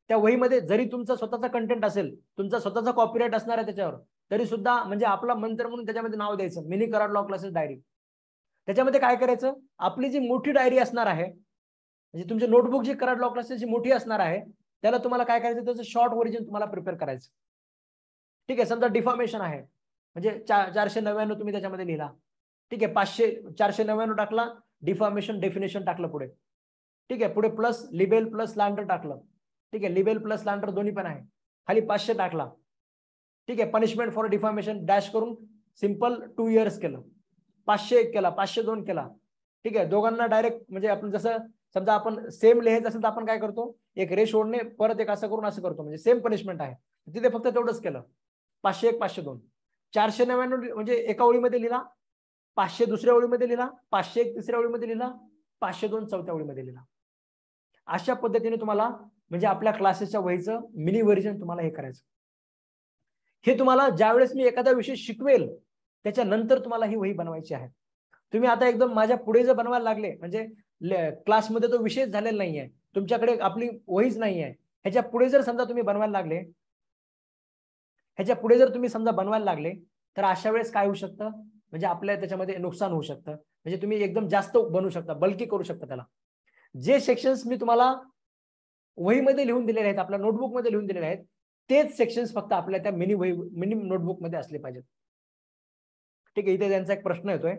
त्या वहीमध्ये जरी तुमचा स्वतःचा कंटेंट असेल तुमचा स्वतःचा कॉपीराईट असणार आहे त्याच्यावर तरी सुद्धा म्हणजे आपला मंत्र म्हणून त्याच्यामध्ये नाव द्यायचं mini Karad law classes diary त्याच्यामध्ये काय करायचं आपली जी मोठी डायरी असणार आहे म्हणजे तुमची नोटबुक जी कराड लॉ जी मोठी असणार आहे त्याला तुम्हाला काय करायचं त्याचं शॉर्ट ओरिजिन तुम्हाला प्रिपेअर करायचं ठीक आहे समजा डिफॉर्मेशन आहे म्हणजे चारशे नव्याण्णव तुम्ही त्याच्यामध्ये लिहिला ठीक आहे पाचशे चारशे नव्याण्णव टाकला डिफॉर्मेशन डेफिनेशन टाकलं पुढे ठीक आहे पुढे प्लस लिबेल प्लस लँडर टाकलं ठीक आहे लिबेल प्लस लँडर दोन्ही पण आहे खाली पाचशे टाकला ठीक आहे पनिशमेंट फॉर डिफॉर्मेशन डॅश करून सिम्पल टू इयर्स केलं पाचशे एक केला पाचशे दोन केला ठीक आहे दोघांना डायरेक्ट म्हणजे आपण जसं समजा आपण सेम लिहायचं असेल तर आपण काय करतो एक रेशोडने परत एक असं करून असं करतो म्हणजे सेम पनिशमेंट आहे तिथे फक्त तेवढंच केलं पाचशे एक पाचशे दोन चारशे नव्याण्णव म्हणजे एका ओळीमध्ये लिहिला पाचशे दुसऱ्या ओळीमध्ये लिहिला पाचशे एक तिसऱ्या ओळीमध्ये लिहिला पाचशे दोन चौथ्या ओळीमध्ये लिहिला अशा पद्धतीने तुम्हाला म्हणजे आपल्या क्लासेसच्या वहीचं मिनी व्हर्जन तुम्हाला हे करायचं हे तुम्हाला ज्यावेळेस मी एखादा विषय शिकवेल त्याच्यानंतर तुम्हाला ही वही बनवायची आहे तुम्ही आता एकदम माझ्या पुढे जर बनवायला लागले म्हणजे क्लासमध्ये तो विषयच झालेला नाहीये तुमच्याकडे आपली वहीच नाही आहे ह्याच्या पुढे जर समजा तुम्ही बनवायला लागले ह्याच्या पुढे जर तुम्ही समजा बनवायला लागले तर अशा वेळेस काय होऊ शकतं म्हणजे आपल्या त्याच्यामध्ये नुकसान होऊ शकतं म्हणजे तुम्ही एकदम जास्त बनवू शकता बल्की करू शकता त्याला जे सेक्शन्स मी तुम्हाला वहीमध्ये लिहून दिलेले आहेत आपल्या नोटबुकमध्ये लिहून दिलेले आहेत तेच सेक्शन्स फक्त आपल्या त्या मिनी वही मिनी नोटबुकमध्ये असले पाहिजेत ठीक आहे इथे त्यांचा एक प्रश्न येतोय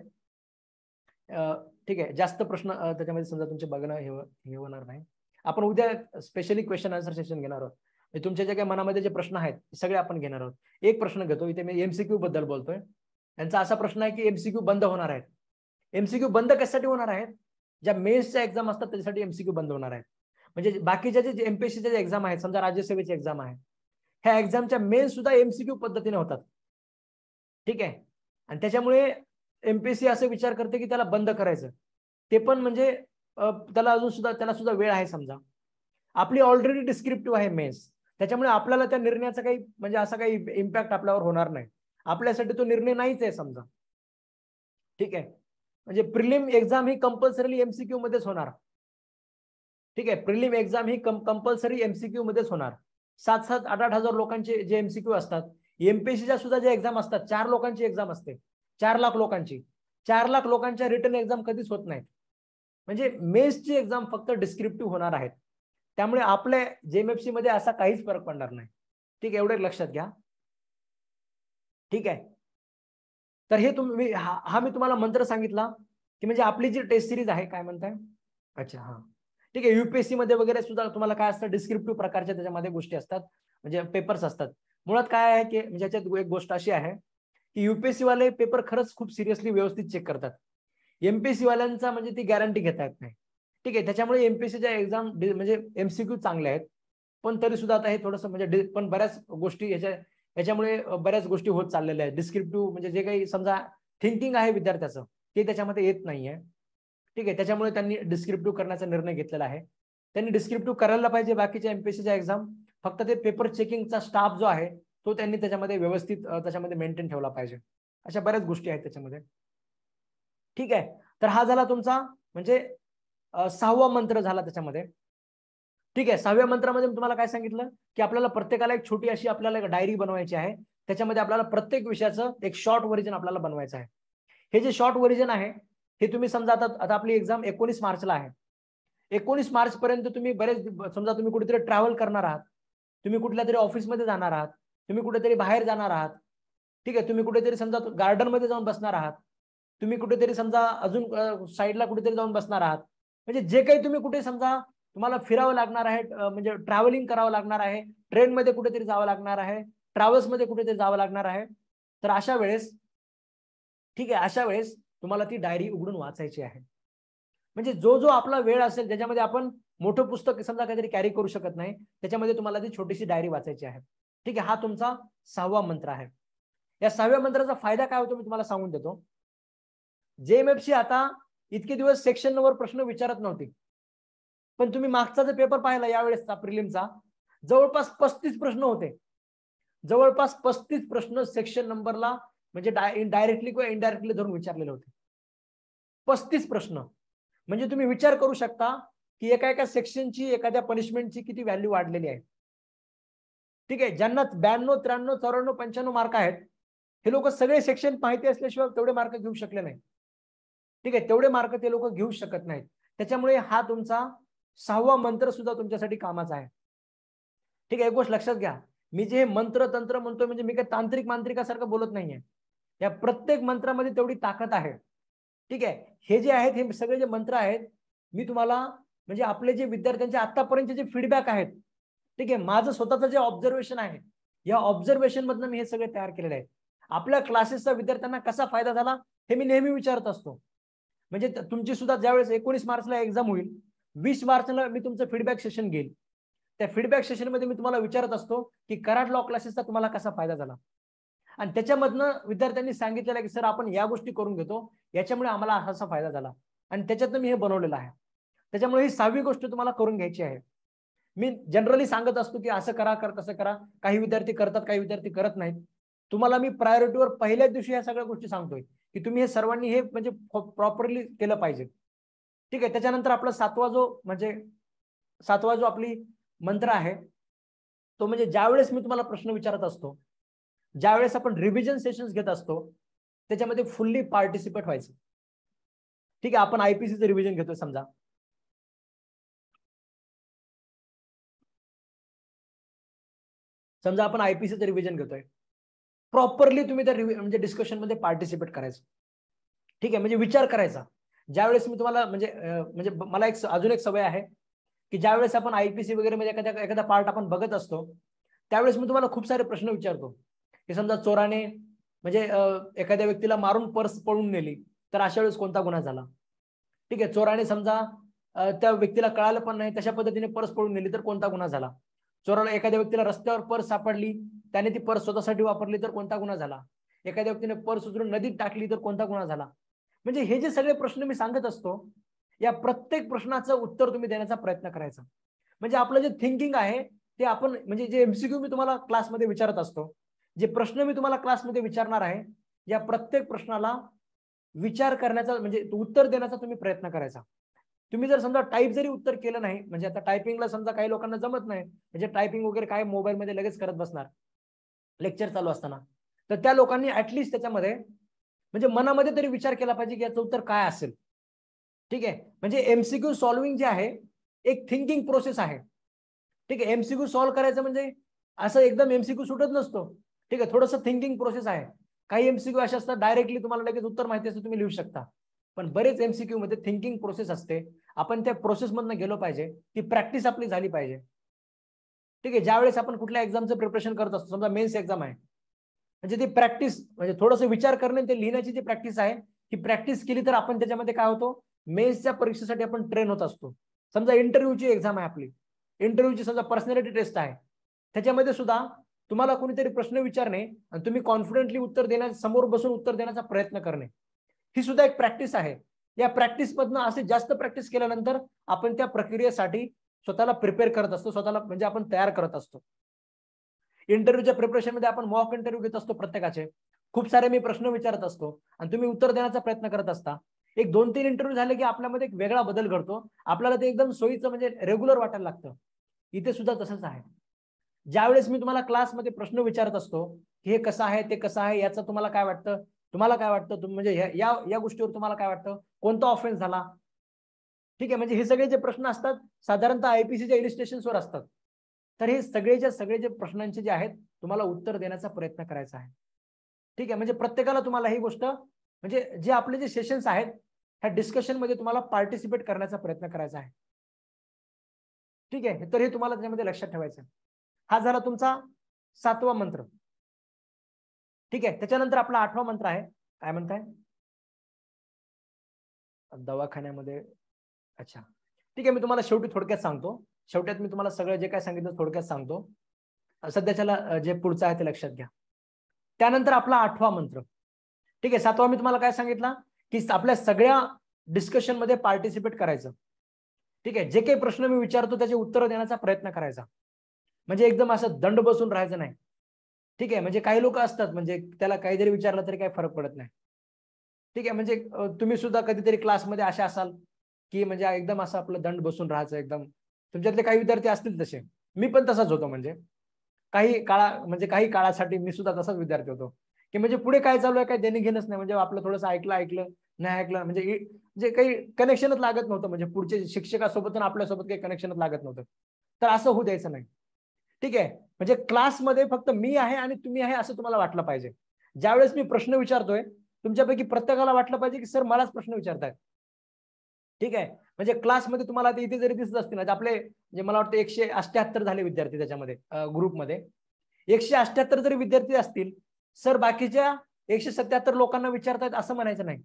ठीक आहे जास्त प्रश्न त्याच्यामध्ये समजा तुमचे बघणं हे होणार नाही आपण उद्या स्पेशली क्वेश्चन आन्सर सेशन घेणार आहोत म्हणजे तुमच्या जे काही मनामध्ये जे प्रश्न आहेत ते सगळे आपण घेणार आहोत एक प्रश्न घेतो इथे मी एमसीक्यू बद्दल बोलतोय त्यांचा असा प्रश्न आहे की एमसीक्यू बंद होणार आहेत एमसीक्यू बंद कशासाठी होणार आहेत ज्या मेन्सच्या एक्झाम असतात त्याच्यासाठी एमसीक्यू बंद होणार आहेत म्हणजे बाकीच्या जे एमपीएससीच्या जे एक्झाम आहेत समजा राज्यसेवेची एक्झाम आहे ह्या एक्झामच्या मेन्स सुद्धा एमसीक्यू पद्धतीने होतात ठीक आहे आणि त्याच्यामुळे एमपीसी असे विचार करते की त्याला बंद करायचं ते पण म्हणजे त्याला अजून सुद्धा त्याला सुद्धा वेळ आहे समजा आपली ऑलरेडी डिस्क्रिप्टिव्ह आहे मेन्स त्याच्यामुळे आपल्याला त्या निर्णयाचा काही म्हणजे असा काही इम्पॅक्ट आपल्यावर होणार नाही आपल्यासाठी तो निर्णय नाहीच आहे समजा ठीक आहे म्हणजे प्रिलिम एक्झाम ही कंपल्सरी एमसीक्यू मध्येच होणार ठीक आहे प्रिलिम एक्झाम ही कंपल्सरी एमसीक्यू मध्येच होणार सात सात आठ आठ हजार लोकांचे जे एमसीक्यू असतात एमपीएससीच्या सुद्धा जे एक्झाम असतात चार लोकांची एक्झाम असते चार लाख लोकांची चार लाख लोकांच्या रिटर्न एक्झाम कधीच होत नाहीत म्हणजे मेन्सची एक्झाम फक्त डिस्क्रिप्टिव्ह होणार आहेत त्यामुळे आपल्या जेएमएफसी मध्ये असा काहीच फरक पडणार नाही ठीक आहे एवढे लक्षात घ्या ठीक आहे तर हे तुम्ही हा, हा मी तुम्हाला मंत्र सांगितला की म्हणजे आपली जी टेस्ट सिरीज आहे काय म्हणताय अच्छा हा ठीक आहे युपीएससी मध्ये वगैरे सुद्धा तुम्हाला काय असतं डिस्क्रिप्टिव्ह प्रकारच्या त्याच्यामध्ये गोष्टी असतात म्हणजे पेपर्स असतात मुळात काय आहे की म्हणजे एक गोष्ट अशी आहे की युपीएससी वाले पेपर खरंच खूप सिरियसली व्यवस्थित चेक करतात एमपीएससी वाल्यांचा म्हणजे ती गॅरंटी घेता येत नाही ठीक आहे त्याच्यामुळे एमपीएससीच्या एक्झाम म्हणजे एमसीक्यू चांगल्या आहेत पण तरी सुद्धा आता हे थोडंसं म्हणजे पण बऱ्याच गोष्टी ह्याच्या याच्यामुळे बऱ्याच गोष्टी होत चाललेल्या आहेत डिस्क्रिप्टिव्ह म्हणजे जे काही समजा थिंकिंग आहे विद्यार्थ्याचं ते त्याच्यामध्ये येत नाहीये ठीक आहे त्याच्यामुळे त्यांनी डिस्क्रिप्टिव्ह करण्याचा निर्णय घेतलेला आहे त्यांनी डिस्क्रिप्टिव्ह करायला पाहिजे बाकीच्या एमपीएससीच्या एक्झाम फक्त ते पेपर चेकिंगचा स्टाफ जो आहे तो त्यांनी त्याच्यामध्ये व्यवस्थित त्याच्यामध्ये मेंटेन ठेवला पाहिजे अशा बऱ्याच गोष्टी आहेत त्याच्यामध्ये ठीक आहे तर हा झाला तुमचा म्हणजे सहावा मंत्र झाला त्याच्यामध्ये ठीक आहे सहाव्या मंत्रामध्ये मी तुम्हाला काय सांगितलं की आपल्याला प्रत्येकाला एक छोटी अशी आपल्याला एक डायरी बनवायची आहे त्याच्यामध्ये आपल्याला प्रत्येक विषयाचं एक शॉर्ट व्हर्जन आपल्याला बनवायचं आहे हे जे शॉर्ट व्हर्जन आहे हे तुम्ही समजा आता आता आपली एक्झाम एकोणीस मार्चला आहे एकोणीस मार्च पर्यंत तुम्ही बरेच समजा तुम्ही कुठेतरी ट्रॅव्हल करणार आहात तुम्ही कुठल्या तरी ऑफिसमध्ये जाणार आहात तुम्ही कुठेतरी बाहेर जाणार आहात ठीक आहे तुम्ही कुठेतरी समजा गार्डन मध्ये जाऊन बसणार आहात तुम्ही कुठेतरी समजा अजून साईडला कुठेतरी जाऊन बसणार आहात म्हणजे जे काही तुम्ही कुठे समजा तुम्हाला फिरावं लागणार आहे म्हणजे ट्रॅव्हलिंग करावं लागणार आहे ट्रेन मध्ये कुठेतरी जावं लागणार आहे ट्रॅव्हल्स मध्ये कुठेतरी जावं लागणार आहे तर अशा वेळेस ठीक आहे अशा वेळेस तुम्हाला ती डायरी उघडून वाचायची आहे म्हणजे जो जो आपला वेळ असेल ज्याच्यामध्ये आपण मोठं पुस्तक समजा काहीतरी कॅरी करू शकत नाही त्याच्यामध्ये तुम्हाला ती छोटीशी डायरी वाचायची आहे ठीक आहे हा तुमचा सहावा मंत्र आहे या सहाव्या मंत्राचा फायदा काय होतो मी तुम्हाला सांगून देतो जेएमएफसी आता इतके दिवस सेक्शन नंबर प्रश्न विचारत नव्हते पण तुम्ही मागचा जो पेपर पाहिला यावेळेसचा प्रिलिमचा जवळपास पस्तीस प्रश्न होते जवळपास पस्तीस प्रश्न सेक्शन नंबरला म्हणजे डायरेक्टली किंवा इनडायरेक्टली धरून विचारलेले होते पस्तीस प्रश्न म्हणजे तुम्ही विचार करू शकता की एका एका सेक्शनची एखाद्या पनिशमेंटची किती व्हॅल्यू वाढलेली आहे ठीक आहे ज्यांना ब्याण्णव त्र्याण्णव चौऱ्याण्णव पंच्याण्णव मार्क आहेत हे लोक सगळे सेक्शन माहिती असल्याशिवाय तेवढे मार्क घेऊ शकले नाही ठीक आहे तेवढे मार्क ते लोक घेऊ शकत नाहीत त्याच्यामुळे हा तुमचा सहावा मंत्र सुद्धा तुमच्यासाठी कामाचा आहे ठीक आहे एक गोष्ट लक्षात घ्या मी जे हे मंत्र तंत्र म्हणतो म्हणजे मी काही तांत्रिक मांत्रिकासारखं बोलत नाहीये या प्रत्येक मंत्रामध्ये तेवढी ताकद आहे ठीक आहे हे जे आहेत हे सगळे जे मंत्र आहेत मी तुम्हाला म्हणजे आपले जे विद्यार्थ्यांचे आतापर्यंतचे जे फीडबॅक आहेत ठीक आहे माझं स्वतःचं जे ऑब्झर्वेशन आहे या ऑब्झर्वेशन मधनं मी हे सगळे तयार केलेले आहे आपल्या क्लासेसचा विद्यार्थ्यांना कसा फायदा झाला हे मी नेहमी विचारत असतो म्हणजे तुमची सुद्धा ज्यावेळेस एकोणीस मार्चला एक्झाम होईल वीस मार्चला मी तुमचं फीडबॅक सेशन घेईल त्या फीडबॅक सेशन मध्ये मी तुम्हाला विचारत असतो की कराड लॉ क्लासेसचा तुम्हाला कसा फायदा झाला आणि त्याच्यामधनं विद्यार्थ्यांनी सांगितलेलं की सर आपण या गोष्टी करून घेतो याच्यामुळे आम्हाला असा फायदा झाला आणि त्याच्यातनं मी हे बनवलेलं आहे त्याच्यामुळे ही सहावी गोष्ट तुम्हाला करून घ्यायची आहे मी जनरली सांगत असतो की असं करा कर तसं करा काही विद्यार्थी करतात काही विद्यार्थी करत नाहीत तुम्हाला मी प्रायोरिटीवर पहिल्याच दिवशी या सगळ्या गोष्टी सांगतोय की तुम्ही हे सर्वांनी हे म्हणजे प्रॉपरली केलं पाहिजे ठीक आहे त्याच्यानंतर आपला सातवा जो म्हणजे सातवा जो आपली मंत्र आहे तो म्हणजे ज्यावेळेस मी तुम्हाला प्रश्न विचारत असतो ज्यावेळेस आपण रिव्हिजन सेशन्स घेत असतो त्याच्यामध्ये फुल्ली पार्टिसिपेट व्हायचं ठीक आहे आपण आयपीसीचं रिव्हिजन घेतोय समजा समजा आपण आयपीसीचं रिव्हिजन घेतोय प्रॉपरली तुम्ही त्या म्हणजे डिस्कशनमध्ये पार्टिसिपेट करायचं ठीक आहे म्हणजे विचार करायचा ज्यावेळेस मी तुम्हाला म्हणजे म्हणजे मला एक अजून एक सवय आहे की ज्यावेळेस आपण आयपीसी वगैरे म्हणजे एखाद्या एखादा पार्ट आपण बघत असतो त्यावेळेस मी तुम्हाला खूप सारे प्रश्न विचारतो की समजा चोराने म्हणजे एखाद्या व्यक्तीला मारून पर्स पळून नेली तर अशा वेळेस कोणता गुन्हा झाला ठीक आहे चोराने समजा त्या व्यक्तीला कळालं पण नाही तशा पद्धतीने पर्स पळून नेली तर कोणता गुन्हा झाला चोराला एखाद्या व्यक्तीला रस्त्यावर पर्स सापडली त्याने ती पर्स स्वतःसाठी वापरली तर कोणता गुन्हा झाला एखाद्या व्यक्तीने पर्स उचलून नदीत टाकली तर कोणता गुन्हा झाला म्हणजे हे जे सगळे प्रश्न मी सांगत असतो या प्रत्येक प्रश्नाचं उत्तर तुम्ही देण्याचा प्रयत्न करायचा म्हणजे आपलं जे थिंकिंग आहे ते आपण म्हणजे जे एमसीक्यू मी तुम्हाला क्लासमध्ये विचारत असतो जे प्रश्न मी तुम्हाला क्लासमध्ये विचारणार आहे या प्रत्येक प्रश्नाला विचार करण्याचा म्हणजे उत्तर देण्याचा तुम्ही प्रयत्न करायचा तुम्ही जर समजा टाईप जरी उत्तर केलं नाही म्हणजे आता टायपिंगला समजा काही लोकांना जमत नाही म्हणजे टायपिंग वगैरे काय मोबाईलमध्ये लगेच करत बसणार लेक्चर चालू असताना तर त्या लोकांनी ऍटलिस्ट त्याच्यामध्ये म्हणजे मनामध्ये तरी विचार केला पाहिजे की याचं उत्तर काय असेल ठीक आहे म्हणजे एमसीक्यू सॉल्विंग जे आहे एक थिंकिंग प्रोसेस आहे ठीक आहे एमसीक्यू सॉल्व्ह करायचं म्हणजे असं एकदम एमसीक्यू सुटत नसतो ठीक आहे थोडंसं थिंकिंग प्रोसेस आहे काही एमसीक्यू असे असतात डायरेक्टली तुम्हाला लगेच उत्तर माहिती असतं तुम्ही लिहू शकता पण बरेच एमसीक्यू मध्ये थिंकिंग प्रोसेस असते आपण त्या प्रोसेसमधनं गेलो पाहिजे ती प्रॅक्टिस आपली झाली पाहिजे ठीक आहे ज्या वेळेस आपण कुठल्या एक्झामचं प्रिपरेशन करत असतो समजा मेन्स एक्झाम आहे म्हणजे ती प्रॅक्टिस म्हणजे थोडस विचार करणे ते लिहिण्याची जी प्रॅक्टिस आहे ती प्रॅक्टिस केली तर आपण त्याच्यामध्ये काय होतो मेन्सच्या परीक्षेसाठी आपण ट्रेन होत असतो समजा इंटरव्ह्यूची एक्झाम आहे आपली इंटरव्ह्यूची समजा पर्सनॅलिटी टेस्ट आहे त्याच्यामध्ये सुद्धा तुम्हाला कोणीतरी प्रश्न विचारणे आणि तुम्ही कॉन्फिडेंटली उत्तर देण्या समोर बसून उत्तर देण्याचा प्रयत्न करणे ही सुद्धा एक प्रॅक्टिस आहे या प्रॅक्टिस मधनं असे जास्त प्रॅक्टिस केल्यानंतर आपण त्या प्रक्रियेसाठी स्वतःला प्रिपेअर करत असतो स्वतःला म्हणजे आपण तयार करत असतो इंटरव्ह्यूच्या प्रिपरेशनमध्ये आपण मॉक इंटरव्ह्यू घेत असतो प्रत्येकाचे खूप सारे मी प्रश्न विचारत असतो आणि तुम्ही उत्तर देण्याचा प्रयत्न करत असता एक दोन तीन इंटरव्ह्यू झाले की आपल्यामध्ये एक वेगळा बदल घडतो आपल्याला ते एकदम सोयीचं म्हणजे रेग्युलर वाटायला लागतं इथे सुद्धा तसंच आहे ज्यावेळेस मी तुम्हाला क्लासमध्ये प्रश्न विचारत असतो हे कसं आहे ते कसं आहे याचं तुम्हाला काय वाटतं तुम्हाला काय वाटतं म्हणजे या या गोष्टीवर तुम्हाला काय वाटतं कोणता ऑफेन्स झाला ठीक आहे म्हणजे हे सगळे जे प्रश्न असतात साधारणतः आयपीसीच्या इलिस्ट्रेशन्सवर असतात तर हे सगळेच्या सगळे जे प्रश्नांचे जे आहेत तुम्हाला उत्तर देण्याचा प्रयत्न करायचा आहे ठीक आहे म्हणजे प्रत्येकाला तुम्हाला ही गोष्ट म्हणजे जे आपले जे सेशन्स आहेत ह्या डिस्कशनमध्ये तुम्हाला पार्टिसिपेट करण्याचा प्रयत्न करायचा आहे ठीक आहे तर हे तुम्हाला त्याच्यामध्ये लक्षात ठेवायचं हा झाला तुमचा सातवा मंत्र ठीक आहे त्याच्यानंतर आपला आठवा मंत्र आहे काय म्हणताय दवाखान्यामध्ये अच्छा ठीक आहे मी तुम्हाला शेवटी थोडक्यात सांगतो शेवट्यात मी तुम्हाला सगळं जे काय सांगितलं थोडक्यात सांगतो सध्याच्या जे पुढचं आहे ते लक्षात घ्या त्यानंतर आपला आठवा मंत्र ठीक आहे सातवा मी तुम्हाला काय सांगितला की आपल्या सगळ्या डिस्कशन मध्ये पार्टिसिपेट करायचं ठीक आहे जे काही प्रश्न मी विचारतो त्याचे उत्तर देण्याचा प्रयत्न करायचा म्हणजे एकदम असं दंड बसून राहायचं नाही ठीक आहे म्हणजे काही लोक असतात म्हणजे त्याला काही जरी विचारलं तरी काही फरक पडत नाही ठीक आहे म्हणजे तुम्ही सुद्धा कधीतरी क्लासमध्ये असे असाल की म्हणजे एकदम असं आपलं दंड बसून राहायचं एकदम तुमच्यातले काही विद्यार्थी असतील तसे मी पण तसाच होतो म्हणजे काही काळा म्हणजे काही काळासाठी मी सुद्धा तसाच विद्यार्थी होतो की म्हणजे पुढे काय चालू आहे काय देणे घेणंच नाही म्हणजे आपलं थोडंसं ऐकलं ऐकलं नाही ऐकलं म्हणजे जे काही कनेक्शनच लागत नव्हतं म्हणजे पुढचे शिक्षकासोबत आणि आपल्यासोबत काही कनेक्शनच लागत नव्हतं तर असं होऊ द्यायचं नाही ठीक आहे म्हणजे क्लासमध्ये फक्त मी आहे आणि तुम्ही आहे असं तुम्हाला वाटलं पाहिजे ज्यावेळेस मी प्रश्न विचारतोय तुमच्यापैकी प्रत्येकाला वाटलं पाहिजे की सर मलाच प्रश्न विचारताय ठीक आहे म्हणजे क्लासमध्ये तुम्हाला इथे जरी दिसत असतील ना आपले म्हणजे मला वाटतं एकशे अष्ट्याहत्तर झाले विद्यार्थी त्याच्यामध्ये ग्रुपमध्ये एकशे अष्ट्याहत्तर जरी विद्यार्थी असतील सर बाकीच्या एकशे सत्याहत्तर लोकांना विचारतायत असं म्हणायचं नाही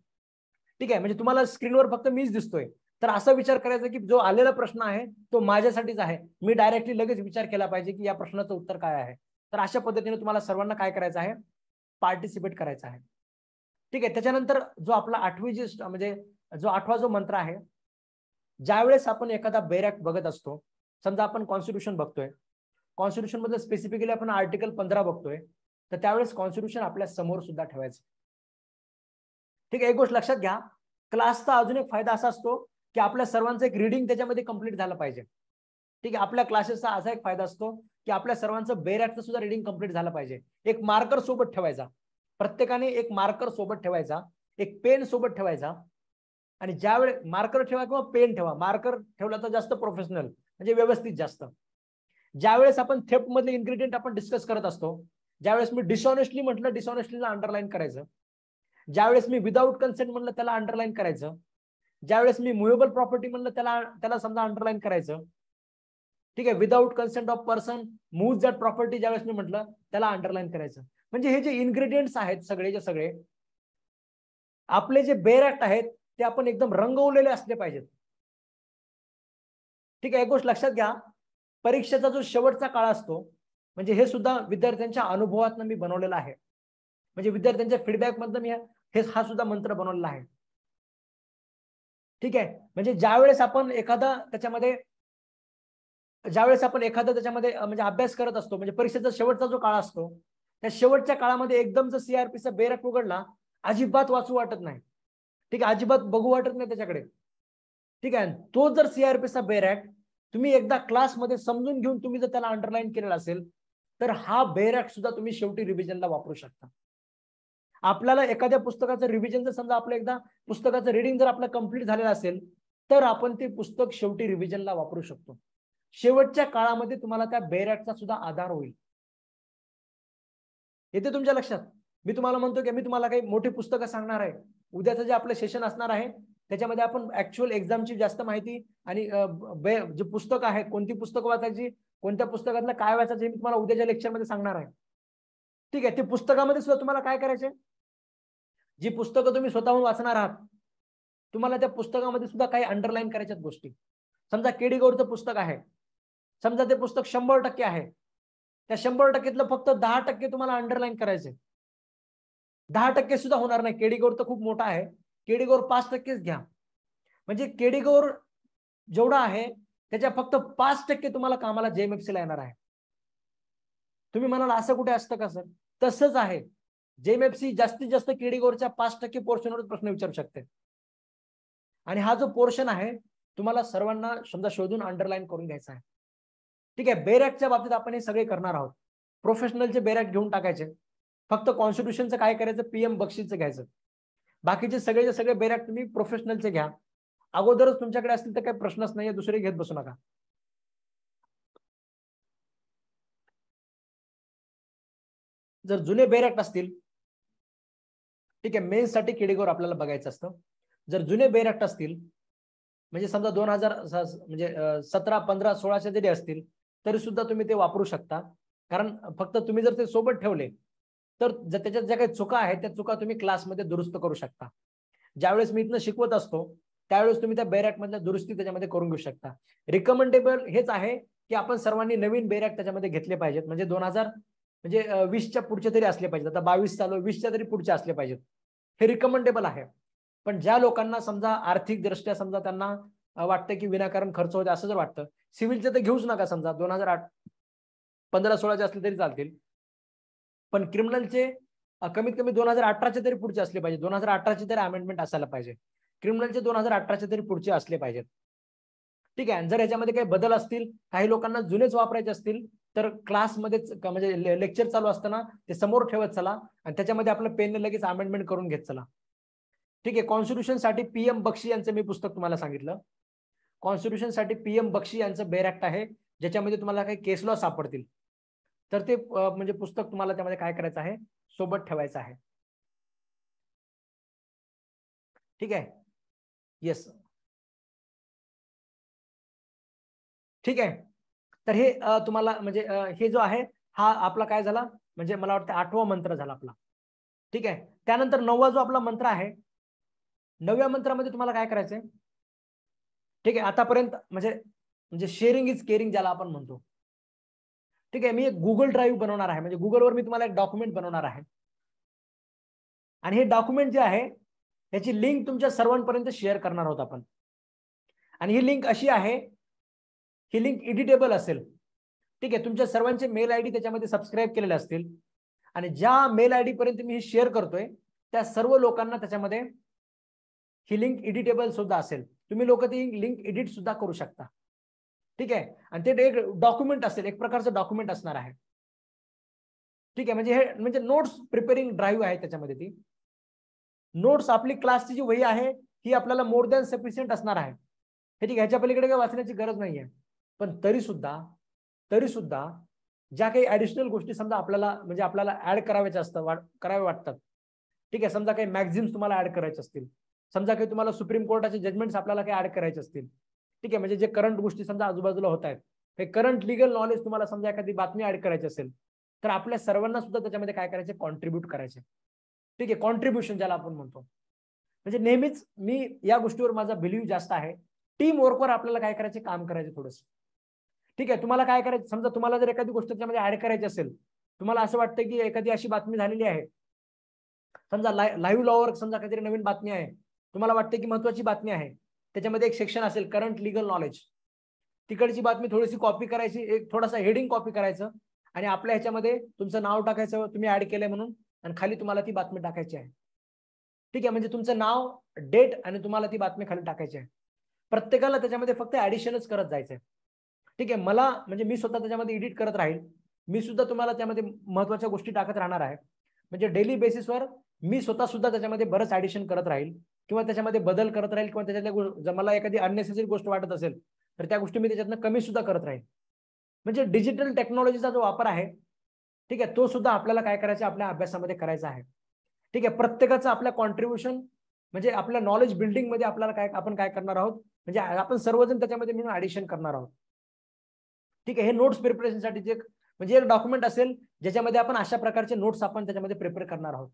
ठीक आहे म्हणजे तुम्हाला स्क्रीनवर फक्त मीच दिसतोय तर असा विचार करायचा की जो आलेला प्रश्न आहे तो माझ्यासाठीच आहे मी डायरेक्टली लगेच विचार केला पाहिजे की या प्रश्नाचं उत्तर काय आहे तर अशा पद्धतीने तुम्हाला सर्वांना काय करायचं आहे पार्टिसिपेट करायचं आहे ठीक आहे त्याच्यानंतर जो आपला आठवी जी म्हणजे जो आठवा जो मंत्र आहे ज्यावेळेस आपण एखादा बेरॅक बघत असतो समजा आपण कॉन्स्टिट्यूशन बघतोय कॉन्स्टिट्यूशन मधलं स्पेसिफिकली आपण आर्टिकल पंधरा बघतोय तर त्यावेळेस कॉन्स्टिट्यूशन आपल्या समोर सुद्धा ठेवायचं ठीक आहे एक गोष्ट लक्षात घ्या क्लासचा अजून एक फायदा असा असतो की आपल्या सर्वांचं एक रिडिंग त्याच्यामध्ये कम्प्लीट झालं पाहिजे ठीक आहे आपल्या क्लासेसचा असा एक फायदा असतो की आपल्या सर्वांचं बेरॅटचं सुद्धा रिडिंग कम्प्लीट झालं पाहिजे एक मार्कर सोबत ठेवायचा प्रत्येकाने एक मार्कर सोबत ठेवायचा एक पेन सोबत ठेवायचा आणि ज्यावेळेस मार्कर ठेवा किंवा पेन ठेवा मार्कर ठेवला तर जास्त प्रोफेशनल म्हणजे व्यवस्थित जास्त ज्यावेळेस आपण थेप्ट मधले इन्ग्रेडियंट आपण डिस्कस करत असतो ज्यावेळेस मी डिसऑनेस्टली म्हटलं डिसऑनेस्टलीला अंडरलाईन करायचं ज्यावेळेस मी विदाऊट कन्सेंट म्हटलं त्याला अंडरलाईन करायचं ज्यावेळेस मी मुव्हेबल प्रॉपर्टी म्हणलं त्याला त्याला समजा अंडरलाईन करायचं ठीक आहे without consent of person move that property ज्यावेळेस मी म्हटलं त्याला अंडरलाईन करायचं म्हणजे हे जे इन्ग्रेडियंट्स आहेत सगळे जे सगळे आपले जे बेरॅक्ट आहेत ते आपण एकदम रंगवलेले असले पाहिजेत ठीक आहे एक गोष्ट लक्षात घ्या परीक्षेचा जो शेवटचा काळ असतो म्हणजे हे सुद्धा विद्यार्थ्यांच्या अनुभवातनं मी बनवलेला आहे म्हणजे विद्यार्थ्यांच्या फीडबॅक फीडबॅकमधनं मी हे हा सुद्धा मंत्र बनवलेला आहे ठीक आहे म्हणजे ज्यावेळेस आपण एखादा त्याच्यामध्ये ज्यावेळेस आपण एखादा त्याच्यामध्ये म्हणजे अभ्यास करत असतो म्हणजे परीक्षेचा शेवटचा जो काळ असतो त्या शेवटच्या काळामध्ये एकदम जर सीआरपीचा बेरक उघडला अजिबात वाचू वाटत नाही ठीक आहे अजिबात बघू वाटत नाही त्याच्याकडे ठीक आहे तो जर सीआरपीचा बेरॅक तुम्ही एकदा क्लासमध्ये समजून घेऊन तुम्ही जर त्याला अंडरलाईन केलेला असेल तर हा बेरॅक सुद्धा तुम्ही शेवटी रिव्हिजनला वापरू शकता आपल्याला एखाद्या पुस्तकाचं रिव्हिजन जर समजा आपलं एकदा पुस्तकाचं रिडिंग जर आपलं कम्प्लीट झालेलं असेल तर आपण ते पुस्तक शेवटी रिव्हिजनला वापरू शकतो शेवटच्या काळामध्ये तुम्हाला त्या बेरॅटचा सुद्धा आधार होईल येते तुमच्या लक्षात मी तुम्हाला म्हणतो की मी तुम्हाला काही मोठी पुस्तकं सांगणार आहे उद्याचं जे आपलं सेशन असणार आहे त्याच्यामध्ये आपण ऍक्च्युअल एक्झामची जास्त माहिती आणि जे पुस्तक आहे कोणती पुस्तक वाचायची कोणत्या पुस्तकातलं काय वाचायचं हे मी तुम्हाला उद्याच्या लेक्चरमध्ये सांगणार आहे ठीक आहे ते पुस्तकामध्ये सुद्धा तुम्हाला काय करायचे जी पुस्तकं तुम्ही स्वतःहून वाचणार आहात तुम्हाला त्या पुस्तकामध्ये सुद्धा काही अंडरलाईन करायच्यात गोष्टी समजा केडीगौडचं पुस्तक आहे समजा ते पुस्तक शंभर टक्के आहे त्या शंभर टक्केतलं फक्त दहा टक्के तुम्हाला अंडरलाईन करायचे दहा टक्के सुद्धा होणार नाही केडीगौर तर खूप मोठा आहे केडीगौर पाच टक्केच घ्या म्हणजे केडीगौर जेवढा आहे त्याच्या फक्त पाच टक्के तुम्हाला कामाला जेएमएफसीला येणार आहे तुम्ही म्हणाल असं कुठे असतं का सर तसंच आहे एफ सी जास्तीत जास्त केडीगोरच्या पाच टक्के पोर्शनवर प्रश्न विचारू शकते आणि हा जो पोर्शन आहे तुम्हाला सर्वांना समजा शोधून अंडरलाईन करून घ्यायचा आहे ठीक आहे बेरॅकच्या बाबतीत आपण हे सगळे करणार आहोत प्रोफेशनलचे बेरॅक घेऊन टाकायचे फक्त कॉन्स्टिट्यूशनचं काय करायचं पीएम बक्षीसचं घ्यायचं बाकीचे सगळे सगळे बेरॅक तुम्ही प्रोफेशनलचे घ्या अगोदरच तुमच्याकडे असतील तर काही प्रश्नच नाही दुसरे घेत बसू नका जर जुने बेरॅक असतील ठीक आहे मेन्ससाठी केडेगोर आपल्याला बघायचं असतं जर जुने बेरॅक्ट असतील म्हणजे समजा दोन हजार म्हणजे सतरा पंधरा सोळाशे जरी असतील तरी सुद्धा तुम्ही ते वापरू शकता कारण फक्त तुम्ही जर ते सोबत ठेवले तर त्याच्यात ज्या काही चुका आहेत त्या चुका तुम्ही क्लासमध्ये दुरुस्त करू शकता ज्यावेळेस मी इथनं शिकवत असतो त्यावेळेस तुम्ही त्या बेरॅकमधल्या दुरुस्ती त्याच्यामध्ये करून घेऊ शकता रिकमेंडेबल हेच आहे की आपण सर्वांनी नवीन बेरॅक त्याच्यामध्ये घेतले पाहिजेत म्हणजे दोन हजार म्हणजे वीसच्या पुढच्या तरी असले पाहिजेत आता बावीस चालू वीसच्या तरी पुढच्या असले पाहिजेत हे रिकमेंडेबल आहे पण ज्या लोकांना समजा आर्थिकदृष्ट्या समजा त्यांना वाटतं की विनाकारण खर्च होते असं जर वाटतं सिव्हिलचं तर घेऊच नका समजा दोन हजार आठ पंधरा सोळाचे असले तरी चालतील पण क्रिमिनलचे कमीत कमी दोन हजार अठराचे तरी पुढचे असले पाहिजे दोन हजार अठराचे तरी अमेंडमेंट असायला पाहिजे क्रिमिनलचे दोन हजार अठराचे तरी पुढचे असले पाहिजेत ठीक आहे जर याच्यामध्ये काही बदल असतील काही लोकांना जुनेच वापरायचे असतील तर क्लासमध्येच म्हणजे लेक्चर चालू असताना ते समोर ठेवत चला आणि त्याच्यामध्ये आपलं पेनने लगेच अमेंडमेंट करून घेत चला ठीक आहे कॉन्स्टिट्यूशनसाठी पी एम बक्षी यांचं मी पुस्तक तुम्हाला सांगितलं कॉन्स्टिट्यूशनसाठी पी एम बक्षी यांचं बेरॅक्ट आहे ज्याच्यामध्ये तुम्हाला काही केस लॉ सापडतील तर ते म्हणजे पुस्तक तुम्हाला त्यामध्ये काय करायचं आहे सोबत ठेवायचं आहे ठीक आहे येस ठीक आहे तर हे तुम्हाला म्हणजे हे जो आहे हा आपला काय झाला म्हणजे मला वाटतं आठवा मंत्र झाला आपला ठीक आहे त्यानंतर नववा जो आपला मंत्र आहे नवव्या मंत्रामध्ये तुम्हाला काय करायचंय ठीक आहे आतापर्यंत म्हणजे म्हणजे शेअरिंग इज केअरिंग ज्याला आपण म्हणतो ठीक आहे मी एक गुगल ड्राईव्ह बनवणार आहे म्हणजे गुगलवर मी तुम्हाला एक डॉक्युमेंट बनवणार आहे आणि हे डॉक्युमेंट जे आहे याची लिंक तुमच्या सर्वांपर्यंत शेअर करणार आहोत आपण आणि ही लिंक अशी आहे ही लिंक एडिटेबल असेल ठीक आहे तुमच्या सर्वांचे मेल आय डी त्याच्यामध्ये सबस्क्राईब केलेले असतील आणि ज्या मेल आय पर्यंत मी हे शेअर करतोय त्या सर्व लोकांना त्याच्यामध्ये ही लिंक एडिटेबल सुद्धा असेल तुम्ही लोक ती लिंक एडिट सुद्धा करू शकता ठीक आहे आणि ते एक डॉक्युमेंट असेल एक प्रकारचं डॉक्युमेंट असणार आहे ठीक आहे म्हणजे हे म्हणजे नोट्स प्रिपेरिंग ड्राईव्ह आहे त्याच्यामध्ये ती नोट्स आपली क्लासची जी वही आहे ही आपल्याला मोर दॅन सफिशियंट असणार आहे हे ठीक आहे ह्याच्या पलीकडे काही वाचण्याची गरज नाही आहे पण तरी सुद्धा तरी सुद्धा ज्या काही ऍडिशनल गोष्टी समजा आपल्याला म्हणजे आपल्याला ऍड कराव्याच्या असतात कराव्या वाटतात ठीक आहे समजा काही मॅक्झिम्स तुम्हाला ऍड करायचे असतील समजा काही तुम्हाला सुप्रीम कोर्टाचे जजमेंट्स आपल्याला काही ऍड करायचे असतील ठीक आहे म्हणजे जे करंट गोष्टी समजा आजूबाजूला होत आहेत हे करंट लिगल नॉलेज तुम्हाला समजा एखादी बातमी ऍड करायची असेल तर आपल्या सर्वांना सुद्धा त्याच्यामध्ये काय करायचे कॉन्ट्रीब्यूट करायचे ठीक आहे कॉन्ट्रीब्युशन ज्याला आपण म्हणतो म्हणजे नेहमीच मी या गोष्टीवर माझा बिलीव्ह जास्त आहे टीम वर्कवर आपल्याला काय करायचे काम करायचे थोडंसं ठीक आहे तुम्हाला काय करायचं समजा तुम्हाला जर एखादी गोष्ट त्यामध्ये ऍड करायची असेल तुम्हाला असं वाटतं की एखादी अशी बातमी झालेली आहे समजा लाईव्ह लॉवर समजा काहीतरी नवीन बातमी आहे तुम्हाला वाटतं की महत्वाची बातमी आहे त्याच्यामध्ये एक सेक्शन असेल करंट लिगल नॉलेज तिकडची बातमी थोडीशी कॉपी करायची एक थोडासा हेडिंग कॉपी करायचं आणि आपल्या ह्याच्यामध्ये तुमचं नाव टाकायचं तुम्ही ऍड केलंय म्हणून आणि खाली तुम्हाला ती बातमी टाकायची आहे ठीक आहे म्हणजे तुमचं नाव डेट आणि तुम्हाला ती बातमी खाली टाकायची आहे प्रत्येकाला त्याच्यामध्ये फक्त ऍडिशनच करत जायचं आहे ठीक आहे मला म्हणजे मी स्वतः त्याच्यामध्ये एडिट करत राहील मी सुद्धा तुम्हाला त्यामध्ये महत्वाच्या गोष्टी टाकत राहणार आहे म्हणजे डेली बेसिसवर मी स्वतः सुद्धा त्याच्यामध्ये बरंच ऍडिशन करत राहील किंवा त्याच्यामध्ये बदल करत राहील किंवा त्याच्यातल्या मला एखादी अननेसेसरी गोष्ट वाटत असेल तर त्या गोष्टी मी त्याच्यातनं कमी सुद्धा करत राहील म्हणजे डिजिटल टेक्नॉलॉजीचा जो वापर आहे ठीक आहे तो सुद्धा आपल्याला काय करायचा आपल्या अभ्यासामध्ये करायचा आहे ठीक आहे प्रत्येकाचं आपल्या कॉन्ट्रीब्युशन म्हणजे आपल्या नॉलेज बिल्डिंगमध्ये आपल्याला काय आपण काय करणार आहोत म्हणजे आपण सर्वजण त्याच्यामध्ये मिळून ऍडिशन करणार आहोत ठीक आहे हे नोट्स प्रिपरेशनसाठी जे म्हणजे एक डॉक्युमेंट असेल ज्याच्यामध्ये आपण अशा प्रकारचे नोट्स आपण त्याच्यामध्ये प्रिपेअर करणार आहोत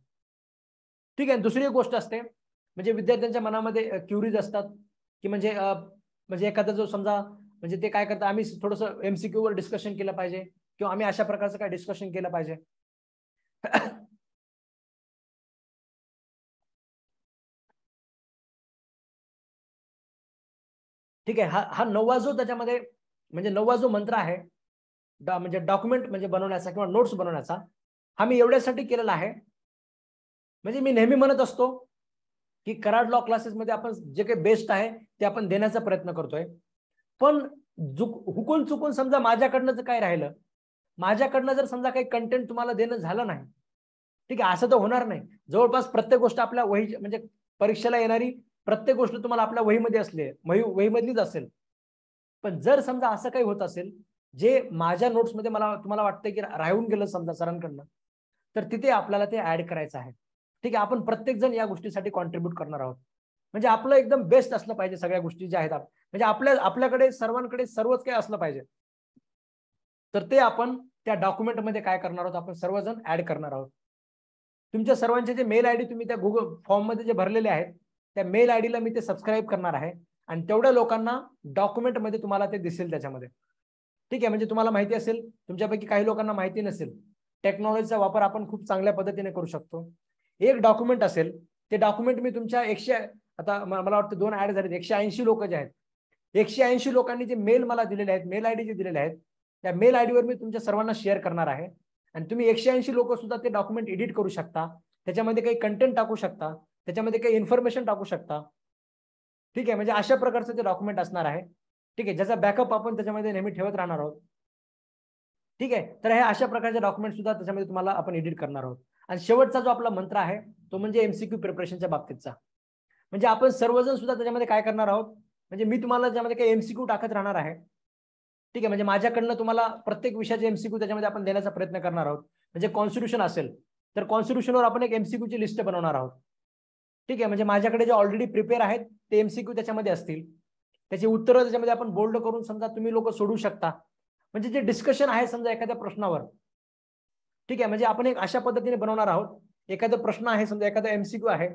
ठीक आहे दुसरी एक गोष्ट असते म्हणजे विद्यार्थ्यांच्या मनामध्ये क्युरीज असतात की म्हणजे म्हणजे एखादा जो समजा म्हणजे ते काय करतात आम्ही थोडस एमसीक्यू वर डिस्कशन केलं पाहिजे किंवा आम्ही अशा प्रकारचं काय डिस्कशन केलं पाहिजे ठीक आहे हा हा नववा जो त्याच्यामध्ये म्हणजे नववा जो मंत्र आहे म्हणजे डॉक्युमेंट म्हणजे बनवण्याचा किंवा नोट्स बनवण्याचा हा मी एवढ्यासाठी केलेला आहे म्हणजे मी नेहमी म्हणत असतो की कराड लॉ क्लासेसमध्ये आपण जे काही बेस्ट आहे ते आपण देण्याचा प्रयत्न करतोय पण हुकून चुकून समजा माझ्याकडनं जर काय राहिलं माझ्याकडनं जर समजा काही कंटेंट तुम्हाला देणं झालं नाही ठीक आहे असं तर होणार नाही जवळपास प्रत्येक गोष्ट आपल्या वही म्हणजे परीक्षेला येणारी प्रत्येक गोष्ट तुम्हाला आपल्या वहीमध्ये असले वही वहीमधलीच असेल पण जर समजा असं काही होत असेल जे माझ्या नोट्समध्ये मला तुम्हाला वाटतं की राहून गेलं समजा सरांकडनं तर तिथे आपल्याला ते ऍड करायचं आहे ठीक आहे आपण प्रत्येक जण या गोष्टीसाठी कॉन्ट्रीब्युट करणार आहोत म्हणजे आपलं एकदम बेस्ट असलं पाहिजे सगळ्या गोष्टी ज्या आहेत म्हणजे आपल्या आपल्याकडे सर्वांकडे सर्वच काही असलं पाहिजे तर ते आपण त्या डॉक्युमेंटमध्ये काय करणार आहोत आपण सर्वजण ऍड करणार आहोत तुमच्या सर्वांचे जे मेल आयडी तुम्ही त्या गुगल फॉर्ममध्ये जे भरलेले आहेत त्या मेल आयडीला मी ते सबस्क्राईब करणार आहे आणि तेवढ्या लोकांना डॉक्युमेंटमध्ये तुम्हाला ते दिसेल त्याच्यामध्ये ठीक आहे म्हणजे तुम्हाला माहिती असेल तुमच्यापैकी काही लोकांना माहिती नसेल टेक्नॉलॉजीचा वापर आपण खूप चांगल्या पद्धतीने करू शकतो एक डॉक्युमेंट असेल ते डॉक्युमेंट मी तुमच्या एकशे आता मला वाटतं दोन ऍड झाले एकशे ऐंशी लोक जे आहेत एकशे ऐंशी लोकांनी जे मेल मला दिलेले आहेत मेल आय डी जे दिलेले आहेत त्या मेल आय वर मी तुमच्या सर्वांना शेअर करणार आहे आणि तुम्ही एकशे ऐंशी लोक सुद्धा ते डॉक्युमेंट एडिट करू शकता त्याच्यामध्ये काही कंटेंट टाकू शकता त्याच्यामध्ये काही इन्फॉर्मेशन टाकू शकता ठीक आहे म्हणजे अशा प्रकारचं ते डॉक्युमेंट असणार आहे ठीक आहे ज्याचा बॅकअप आपण त्याच्यामध्ये नेहमी ठेवत राहणार आहोत ठीक आहे तर हे अशा प्रकारचे डॉक्युमेंट सुद्धा त्याच्यामध्ये तुम्हाला आपण एडिट करणार आहोत आणि शेवटचा जो आपला मंत्र आहे तो म्हणजे एमसीक्यू प्रिपरेशनच्या बाबतीतचा म्हणजे आपण सर्वजण सुद्धा त्याच्यामध्ये काय करणार आहोत म्हणजे मी तुम्हाला ज्यामध्ये काही एमसीक्यू टाकत राहणार आहे ठीक आहे म्हणजे माझ्याकडनं तुम्हाला प्रत्येक विषयाचे एमसीक्यू त्याच्यामध्ये आपण देण्याचा प्रयत्न करणार आहोत म्हणजे कॉन्स्टिट्यूशन असेल तर कॉन्स्टिट्यूशनवर आपण एक एमसीक्यूची लिस्ट बनवणार आहोत ठीक आहे म्हणजे माझ्याकडे जे ऑलरेडी प्रिपेअर आहेत ते एमसीक्यू त्याच्यामध्ये असतील त्याची उत्तरं त्याच्यामध्ये आपण बोल्ड करून समजा तुम्ही लोक सोडू शकता म्हणजे जे डिस्कशन आहे समजा एखाद्या प्रश्नावर ठीक आहे म्हणजे आपण एक अशा पद्धतीने बनवणार आहोत एखादा प्रश्न आहे समजा एखादा एमसीक्यू आहे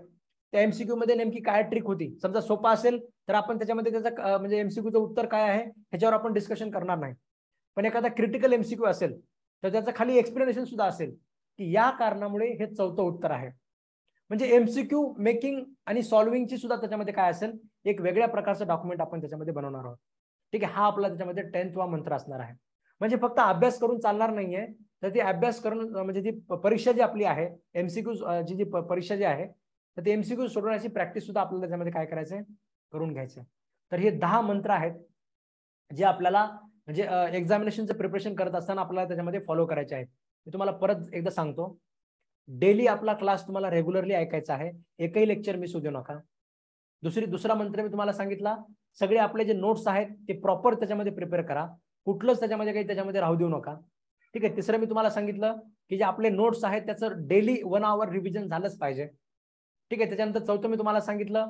त्या एमसीक्यू मध्ये नेमकी काय ट्रिक होती समजा सोपा असेल तर आपण त्याच्यामध्ये त्याचा म्हणजे एमसीक्यूचं उत्तर काय आहे ह्याच्यावर आपण डिस्कशन करणार नाही पण एखादा क्रिटिकल एमसीक्यू असेल तर त्याचं खाली एक्सप्लेनेशन सुद्धा असेल की या कारणामुळे हे चौथं उत्तर आहे म्हणजे एमसीक्यू मेकिंग आणि सॉल्विंगची सुद्धा त्याच्यामध्ये काय असेल एक वेगळ्या प्रकारचं डॉक्युमेंट आपण त्याच्यामध्ये बनवणार आहोत ठीक आहे हा आपला त्याच्यामध्ये टेन्थ वा मंत्र असणार आहे म्हणजे फक्त अभ्यास करून चालणार नाहीये तर ती अभ्यास करून म्हणजे ती परीक्षा जी आपली आहे एमसीक्यू जी जी परीक्षा जी आहे तर ती एमसीक्यू सोडवण्याची प्रॅक्टिस सुद्धा आपल्याला त्याच्यामध्ये काय करायचंय करून घ्यायचं तर हे दहा मंत्र आहेत जे आपल्याला म्हणजे एक्झामिनेशनचं प्रिपरेशन करत असताना आपल्याला त्याच्यामध्ये फॉलो करायचे आहेत मी तुम्हाला परत एकदा सांगतो डेली आपला क्लास तुम्हाला रेग्युलरली ऐकायचा आहे एकही लेक्चर मिस होऊ देऊ नका दुसरी दुसरा मंत्र मी तुम्हाला सांगितला सगळे आपले जे नोट्स आहेत ते प्रॉपर त्याच्यामध्ये प्रिपेअर करा कुठलंच त्याच्यामध्ये काही त्याच्यामध्ये राहू देऊ नका ठीक आहे तिसरं मी तुम्हाला सांगितलं की जे आपले नोट्स आहेत त्याचं डेली वन आवर रिव्हिजन झालंच पाहिजे ठीक आहे त्याच्यानंतर चौथं मी तुम्हाला सांगितलं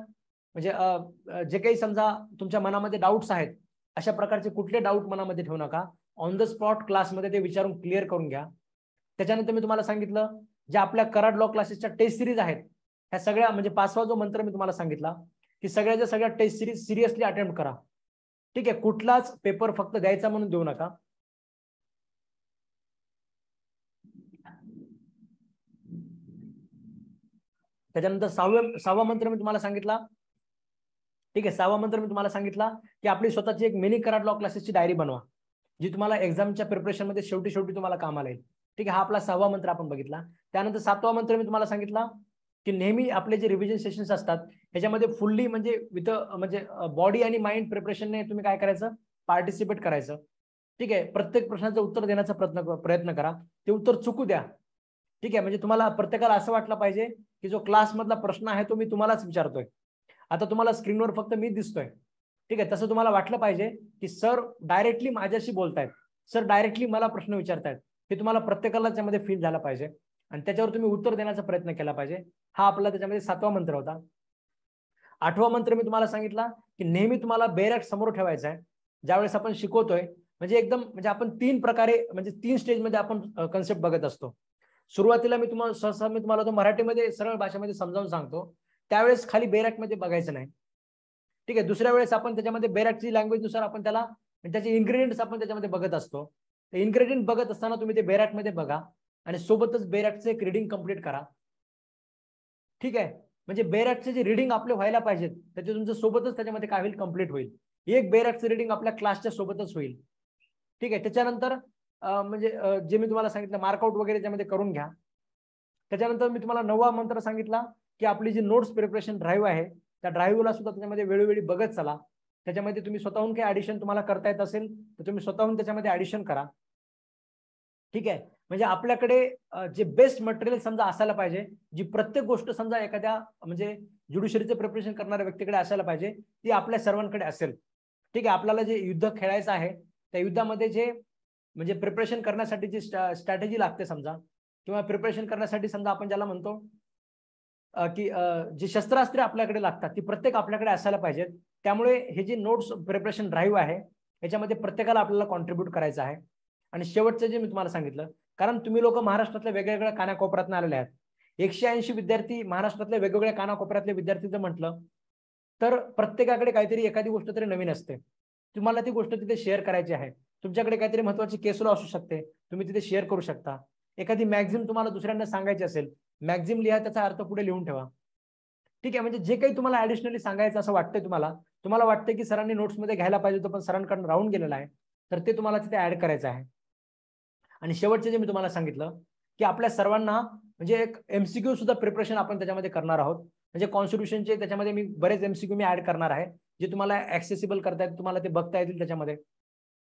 म्हणजे जे काही समजा तुमच्या मनामध्ये डाऊट्स आहेत अशा प्रकारचे कुठले डाऊट मनामध्ये ठेवू नका ऑन द स्पॉट क्लासमध्ये ते विचारून क्लिअर करून घ्या त्याच्यानंतर मी तुम्हाला सांगितलं ज्या आपल्या कराड लॉ क्लासेसच्या टेस्ट सिरीज आहेत ह्या सगळ्या म्हणजे पाचवा जो मंत्र मी तुम्हाला सांगितला की सगळ्याच्या सगळ्या टेस्ट सिरीज सिरियसली अटेम्प्ट करा ठीक आहे कुठलाच पेपर फक्त द्यायचा म्हणून देऊ नका त्याच्यानंतर सहाव्या सहावा मंत्र मी तुम्हाला सांगितला ठीक आहे सहावा मंत्र मी तुम्हाला सांगितला की आपली स्वतःची एक मिनी कराड लॉ क्लासेसची डायरी बनवा जी तुम्हाला एक्झामच्या प्रिपरेशनमध्ये शेवटी शेवटी तुम्हाला कामाला येईल ठीक आहे हा आपला सहावा मंत्र आपण बघितला त्यानंतर सातवा मंत्र मी तुम्हाला सांगितला की नेहमी आपले जे रिव्हिजन सेशन्स असतात ह्याच्यामध्ये फुल्ली म्हणजे विथ म्हणजे बॉडी आणि माइंड प्रिपरेशनने तुम्ही काय करायचं पार्टिसिपेट करायचं ठीक आहे प्रत्येक प्रश्नाचं उत्तर देण्याचा प्रयत्न प्रयत्न करा ते उत्तर चुकू द्या ठीक आहे म्हणजे तुम्हाला प्रत्येकाला असं वाटलं पाहिजे की जो क्लासमधला प्रश्न आहे तो मी तुम्हालाच विचारतोय आता तुम्हाला स्क्रीनवर फक्त मी दिसतोय ठीक आहे तसं तुम्हाला वाटलं पाहिजे की सर डायरेक्टली माझ्याशी बोलतायत सर डायरेक्टली मला प्रश्न विचारतायत हे तुम्हाला प्रत्येकाला त्याच्यामध्ये फील झाला पाहिजे आणि त्याच्यावर तुम्ही उत्तर देण्याचा प्रयत्न केला पाहिजे हा आपला त्याच्यामध्ये सातवा मंत्र होता आठवा मंत्र मी तुम्हाला सांगितला की नेहमी तुम्हाला बेरॅक समोर ठेवायचा आहे ज्यावेळेस आपण शिकवतोय म्हणजे एकदम म्हणजे आपण तीन प्रकारे म्हणजे तीन स्टेजमध्ये आपण कन्सेप्ट बघत असतो सुरुवातीला मी तुम्हाला सहसा मी तुम्हाला तो मराठीमध्ये सरळ भाषेमध्ये समजावून सांगतो त्यावेळेस खाली मध्ये बघायचं नाही ठीक आहे दुसऱ्या वेळेस आपण त्याच्यामध्ये बेरॅकची लँग्वेजनुसार आपण त्याला त्याचे इन्ग्रेडियंट्स आपण त्याच्यामध्ये बघत असतो तर इन्ग्रेडियंट बघत असताना तुम्ही ते बेरॅटमध्ये बघा आणि सोबतच बेरॅटचं एक रिडिंग कम्प्लीट करा ठीक आहे म्हणजे बेरॅटचे जे रिडिंग आपले व्हायला पाहिजेत त्याचे तुमचं सोबतच त्याच्यामध्ये काय होईल कम्प्लीट होईल एक बेरॅटचं रिडिंग आपल्या क्लासच्या सोबतच होईल ठीक आहे त्याच्यानंतर म्हणजे जे मी तुम्हाला सांगितलं मार्कआउट वगैरे त्याच्यामध्ये करून घ्या त्याच्यानंतर मी तुम्हाला नववा मंत्र सांगितला की आपली जी नोट्स प्रिपरेशन ड्राईव्ह आहे त्या ड्राईव्हला सुद्धा त्याच्यामध्ये वेळोवेळी बघत चला त्याच्यामध्ये तुम्ही स्वतःहून काही ॲडिशन तुम्हाला करता येत असेल तर तुम्ही स्वतःहून त्याच्यामध्ये ॲडिशन करा ठीक आहे म्हणजे आपल्याकडे जे बेस्ट मटेरियल समजा असायला पाहिजे जी प्रत्येक गोष्ट समजा एखाद्या म्हणजे ज्युडिशरीचं प्रिपरेशन करणाऱ्या व्यक्तीकडे असायला पाहिजे ती आपल्या सर्वांकडे असेल ठीक आहे आपल्याला जे युद्ध खेळायचं आहे त्या युद्धामध्ये जे म्हणजे प्रिपरेशन करण्यासाठी जी स्ट्रॅटेजी लागते समजा किंवा प्रिपरेशन करण्यासाठी समजा आपण ज्याला म्हणतो की जी शस्त्रास्त्रे आपल्याकडे लागतात ती प्रत्येक आपल्याकडे असायला पाहिजेत त्यामुळे हे जे नोट्स प्रिपरेशन ड्राईव्ह आहे याच्यामध्ये प्रत्येकाला आपल्याला कॉन्ट्रीब्यूट करायचं आहे आणि शेवटचं जे मी तुम्हाला सांगितलं कारण तुम्ही लोक महाराष्ट्रातल्या वेगवेगळ्या कानाकोपऱ्यातून आलेले आहात एकशे ऐंशी विद्यार्थी महाराष्ट्रातल्या वेगवेगळ्या कानाकोपऱ्यातले विद्यार्थी जर म्हटलं तर प्रत्येकाकडे काहीतरी एखादी गोष्ट तरी नवीन असते तुम्हाला ती गोष्ट तिथे शेअर करायची आहे तुमच्याकडे काहीतरी महत्वाची केसलो असू शकते तुम्ही तिथे शेअर करू शकता एखादी मॅक्झिम तुम्हाला दुसऱ्यांना सांगायची असेल मॅक्झिम लिहा त्याचा अर्थ पुढे लिहून ठेवा ठीक आहे म्हणजे जे काही तुम्हाला ऍडिशनली सांगायचं असं वाटतंय तुम्हाला तुम्हाला वाटतं की सरांनी नोट्समध्ये घ्यायला पाहिजे होतं पण सरांकडून राहून गेलेला आहे तर ते तुम्हाला तिथे ऍड करायचं आहे आणि शेवटचे जे मी तुम्हाला सांगितलं की आपल्या सर्वांना म्हणजे एक एमसीक्यू सुद्धा प्रिपरेशन आपण त्याच्यामध्ये करणार आहोत म्हणजे कॉन्स्टिट्युशनचे त्याच्यामध्ये मी बरेच एमसीक्यू मी ऍड करणार आहे जे तुम्हाला ऍक्सेसिबल करता येतील तुम्हाला ते बघता येतील त्याच्यामध्ये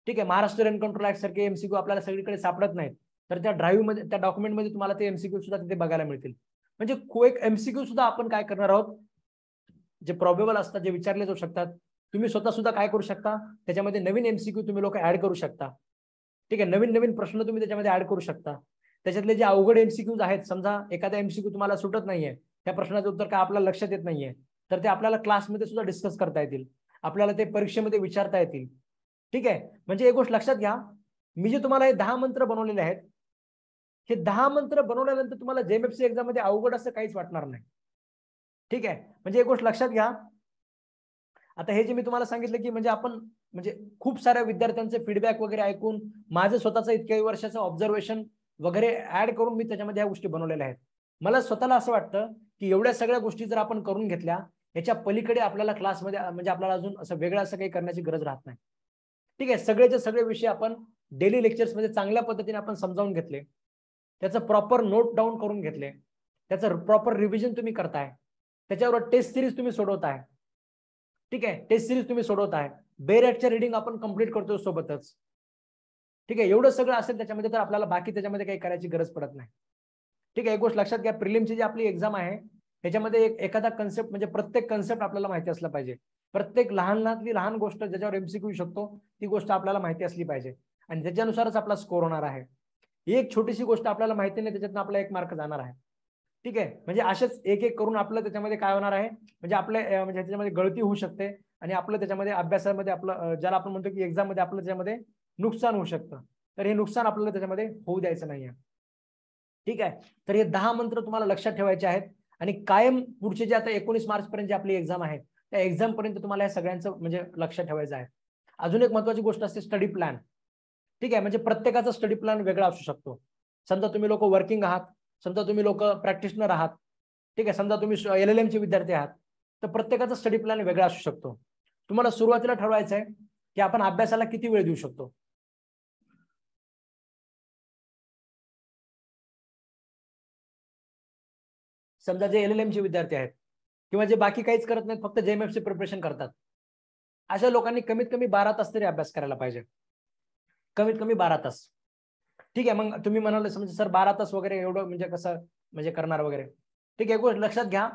ठीक आहे महाराष्ट्र रेन कंट्रोल ऍक्ट सारखे एमसीक्यू आपल्याला सगळीकडे सापडत नाहीत तर त्या मध्ये त्या डॉक्युमेंटमध्ये तुम्हाला ते एमसीक्यू सुद्धा तिथे बघायला मिळतील म्हणजे एक एमसीक्यू सुद्धा आपण काय करणार आहोत जे प्रॉबेबल असतात जे विचारले जाऊ शकतात तुम्ही स्वतः सुद्धा काय करू शकता त्याच्यामध्ये नवीन एमसीक्यू तुम्ही लोक ऍड करू शकता ठीक आहे नवीन नवीन प्रश्न तुम्ही त्याच्यामध्ये ऍड करू शकता त्याच्यातले जे अवघड एमसीक्यूज आहेत समजा एखादा एमसीक्यू तुम्हाला सुटत नाहीये त्या प्रश्नाचं उत्तर काय आपल्याला लक्षात येत नाहीये तर ते आपल्याला क्लासमध्ये सुद्धा डिस्कस करता येतील आपल्याला ते परीक्षेमध्ये विचारता येतील ठीक आहे म्हणजे एक गोष्ट लक्षात घ्या मी जे तुम्हाला हे दहा मंत्र बनवलेले आहेत हे दहा मंत्र बनवल्यानंतर तुम्हाला जेएमएफसी एक्झाम मध्ये अवघड असं काहीच वाटणार नाही ठीक आहे म्हणजे एक गोष्ट लक्षात घ्या आता हे जे मी तुम्हाला सांगितलं की म्हणजे आपण म्हणजे खूप साऱ्या विद्यार्थ्यांचे फीडबॅक वगैरे ऐकून माझं स्वतःचं इतक्या वर्षाचं ऑब्झर्वेशन वगैरे ऍड करून मी त्याच्यामध्ये ह्या गोष्टी बनवलेल्या आहेत मला स्वतःला असं वाटतं की एवढ्या सगळ्या गोष्टी जर आपण करून घेतल्या याच्या पलीकडे आपल्याला क्लासमध्ये म्हणजे आपल्याला अजून असं वेगळं असं काही करण्याची गरज राहत नाही ठीक आहे सगळेचे सगळे विषय आपण डेली लेक्चर्समध्ये चांगल्या पद्धतीने आपण समजावून घेतले त्याचं प्रॉपर नोट डाऊन करून घेतले त्याचं प्रॉपर रिव्हिजन तुम्ही करताय त्याच्यावर टेस्ट सिरीज तुम्ही सोडवताय ठीक आहे टेस्ट सिरीज तुम्ही सोडवत आहे बेरॅटच्या रिडिंग आपण कम्प्लीट करतो सोबतच ठीक आहे एवढं सगळं असेल त्याच्यामध्ये तर आपल्याला बाकी त्याच्यामध्ये काही करायची गरज पडत नाही ठीक आहे एक गोष्ट लक्षात घ्या प्रिलिमची जी आपली एक्झाम आहे ह्याच्यामध्ये एक एखादा कन्सेप्ट म्हणजे प्रत्येक कन्सेप्ट आपल्याला माहिती असला पाहिजे प्रत्येक लहान लहानातली लहान गोष्ट ज्याच्यावर एमसीक्यू शकतो ती गोष्ट आपल्याला माहिती असली पाहिजे आणि त्याच्यानुसारच आपला स्कोर होणार आहे एक छोटीशी गोष्ट आपल्याला माहिती नाही त्याच्यातनं आपला एक मार्क जाणार आहे ठीक आहे म्हणजे असेच एक एक करून आपलं त्याच्यामध्ये काय होणार आहे म्हणजे आपल्या म्हणजे त्याच्यामध्ये गळती होऊ शकते आणि आपलं त्याच्यामध्ये अभ्यासामध्ये आपलं ज्याला आपण म्हणतो की मध्ये आपलं त्याच्यामध्ये नुकसान होऊ शकतं तर हे नुकसान आपल्याला त्याच्यामध्ये होऊ द्यायचं नाही ठीक आहे तर हे दहा मंत्र तुम्हाला लक्षात ठेवायचे आहेत आणि कायम पुढचे जे आता एकोणीस मार्च पर्यंत जी आपली एक्झाम आहे त्या एक्झाम पर्यंत तुम्हाला या सगळ्यांचं म्हणजे लक्षात ठेवायचं आहे अजून एक महत्वाची गोष्ट असते स्टडी प्लॅन ठीक आहे म्हणजे प्रत्येकाचा स्टडी प्लॅन वेगळा असू शकतो समजा तुम्ही लोक वर्किंग आहात समजा तुम्ही लोक प्रॅक्टिशनर आहात ठीक आहे समजा तुम्ही एल एल एमचे विद्यार्थी आहात तर प्रत्येकाचा स्टडी प्लॅन वेगळा असू शकतो तुम्हाला सुरुवातीला ठरवायचं आहे की आपण अभ्यासाला किती वेळ देऊ शकतो समजा जे एल एल एमचे विद्यार्थी आहेत किंवा जे बाकी काहीच करत नाहीत फक्त एफ चे प्रिपरेशन करतात अशा लोकांनी कमीत कमी बारा तास तरी अभ्यास करायला पाहिजे कमीत कमी बारा तास ठीक आहे मग तुम्ही म्हणाल म्हणजे सर बारा तास वगैरे एवढं म्हणजे कसं म्हणजे करणार वगैरे ठीक आहे गोष्ट लक्षात घ्या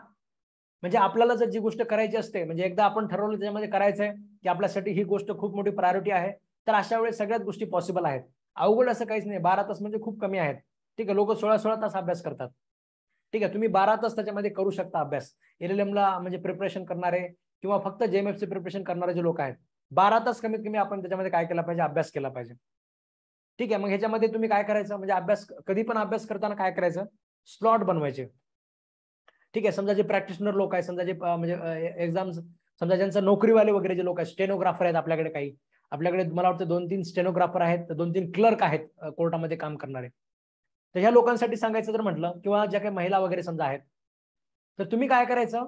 म्हणजे आपल्याला जर जी गोष्ट करायची असते म्हणजे एकदा आपण ठरवलं त्याच्यामध्ये करायचंय की आपल्यासाठी ही गोष्ट खूप मोठी प्रायोरिटी आहे तर अशा वेळेस सगळ्यात गोष्टी पॉसिबल आहेत अवघड असं काहीच नाही बारा तास म्हणजे खूप कमी आहेत ठीक आहे लोक सोळा सोळा तास अभ्यास करतात ठीक आहे तुम्ही बारा तास त्याच्यामध्ये करू शकता अभ्यास एलएलएमला म्हणजे प्रिपरेशन करणारे किंवा फक्त जेएमएफचे प्रिपरेशन करणारे जे लोक आहेत बारा तास कमीत कमी आपण त्याच्यामध्ये काय केलं पाहिजे अभ्यास केला पाहिजे ठीक आहे मग ह्याच्यामध्ये तुम्ही काय करायचं म्हणजे अभ्यास कधी पण अभ्यास करताना काय करायचं स्लॉट बनवायचे ठीक आहे समजा जे प्रॅक्टिशनर लोक आहेत समजा जे म्हणजे एक्झाम समजा ज्यांचं नोकरीवाले वगैरे जे लोक आहेत स्टेनोग्राफर आहेत आपल्याकडे काही आपल्याकडे मला वाटतं दोन तीन स्टेनोग्राफर आहेत दोन तीन क्लर्क आहेत कोर्टामध्ये काम करणारे तर ह्या लोकांसाठी सांगायचं जर म्हटलं किंवा ज्या काही महिला वगैरे समजा आहेत तर तुम्ही काय करायचं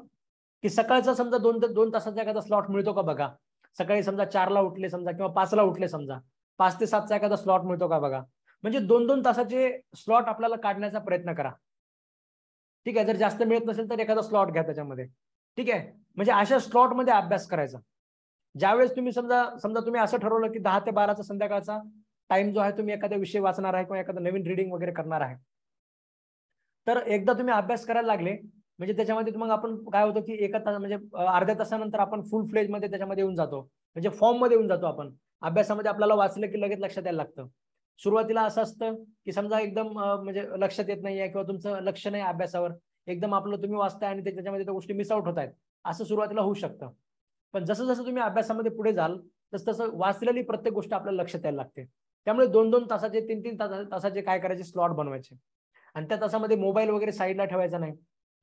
की सकाळचा समजा दोन दोन तासाचा एखादा स्लॉट मिळतो का बघा सकाळी समजा चारला उठले समजा किंवा पाचला उठले समजा पाच ते सातचा एखादा स्लॉट मिळतो का बघा म्हणजे दोन दोन तासाचे स्लॉट आपल्याला काढण्याचा प्रयत्न करा ठीक आहे जर जास्त मिळत नसेल तर एखादा स्लॉट घ्या त्याच्यामध्ये ठीक आहे म्हणजे अशा स्लॉटमध्ये अभ्यास करायचा ज्यावेळेस तुम्ही समजा समजा तुम्ही असं ठरवलं की दहा ते बाराचा संध्याकाळचा टाइम जो आहे तुम्ही एखादा विषय वाचणार आहे किंवा एखादा नवीन रिडिंग वगैरे करणार आहे तर एकदा तुम्ही अभ्यास करायला लागले म्हणजे त्याच्यामध्ये मग आपण काय होतं की एका तास म्हणजे अर्ध्या तासानंतर आपण फुल फ्लेज मध्ये त्याच्यामध्ये येऊन जातो म्हणजे फॉर्म मध्ये येऊन जातो आपण अभ्यासामध्ये आपल्याला वाचलं की लगेच लक्षात यायला लागतं सुरुवातीला असं असतं की समजा एकदम म्हणजे लक्षात येत नाहीये किंवा तुमचं लक्ष नाही अभ्यासावर एकदम आपलं तुम्ही वाचताय आणि त्याच्यामध्ये त्या गोष्टी मिस आउट होत आहेत असं सुरुवातीला होऊ शकतं पण जसं जसं तुम्ही अभ्यासामध्ये पुढे जाल तसं तसं वाचलेली प्रत्येक गोष्ट आपल्याला लक्षात यायला लागते त्यामुळे दोन दोन तासाचे तीन तीन तासाचे काय करायचे स्लॉट बनवायचे आणि त्या तासामध्ये मोबाईल वगैरे साईडला ठेवायचा नाही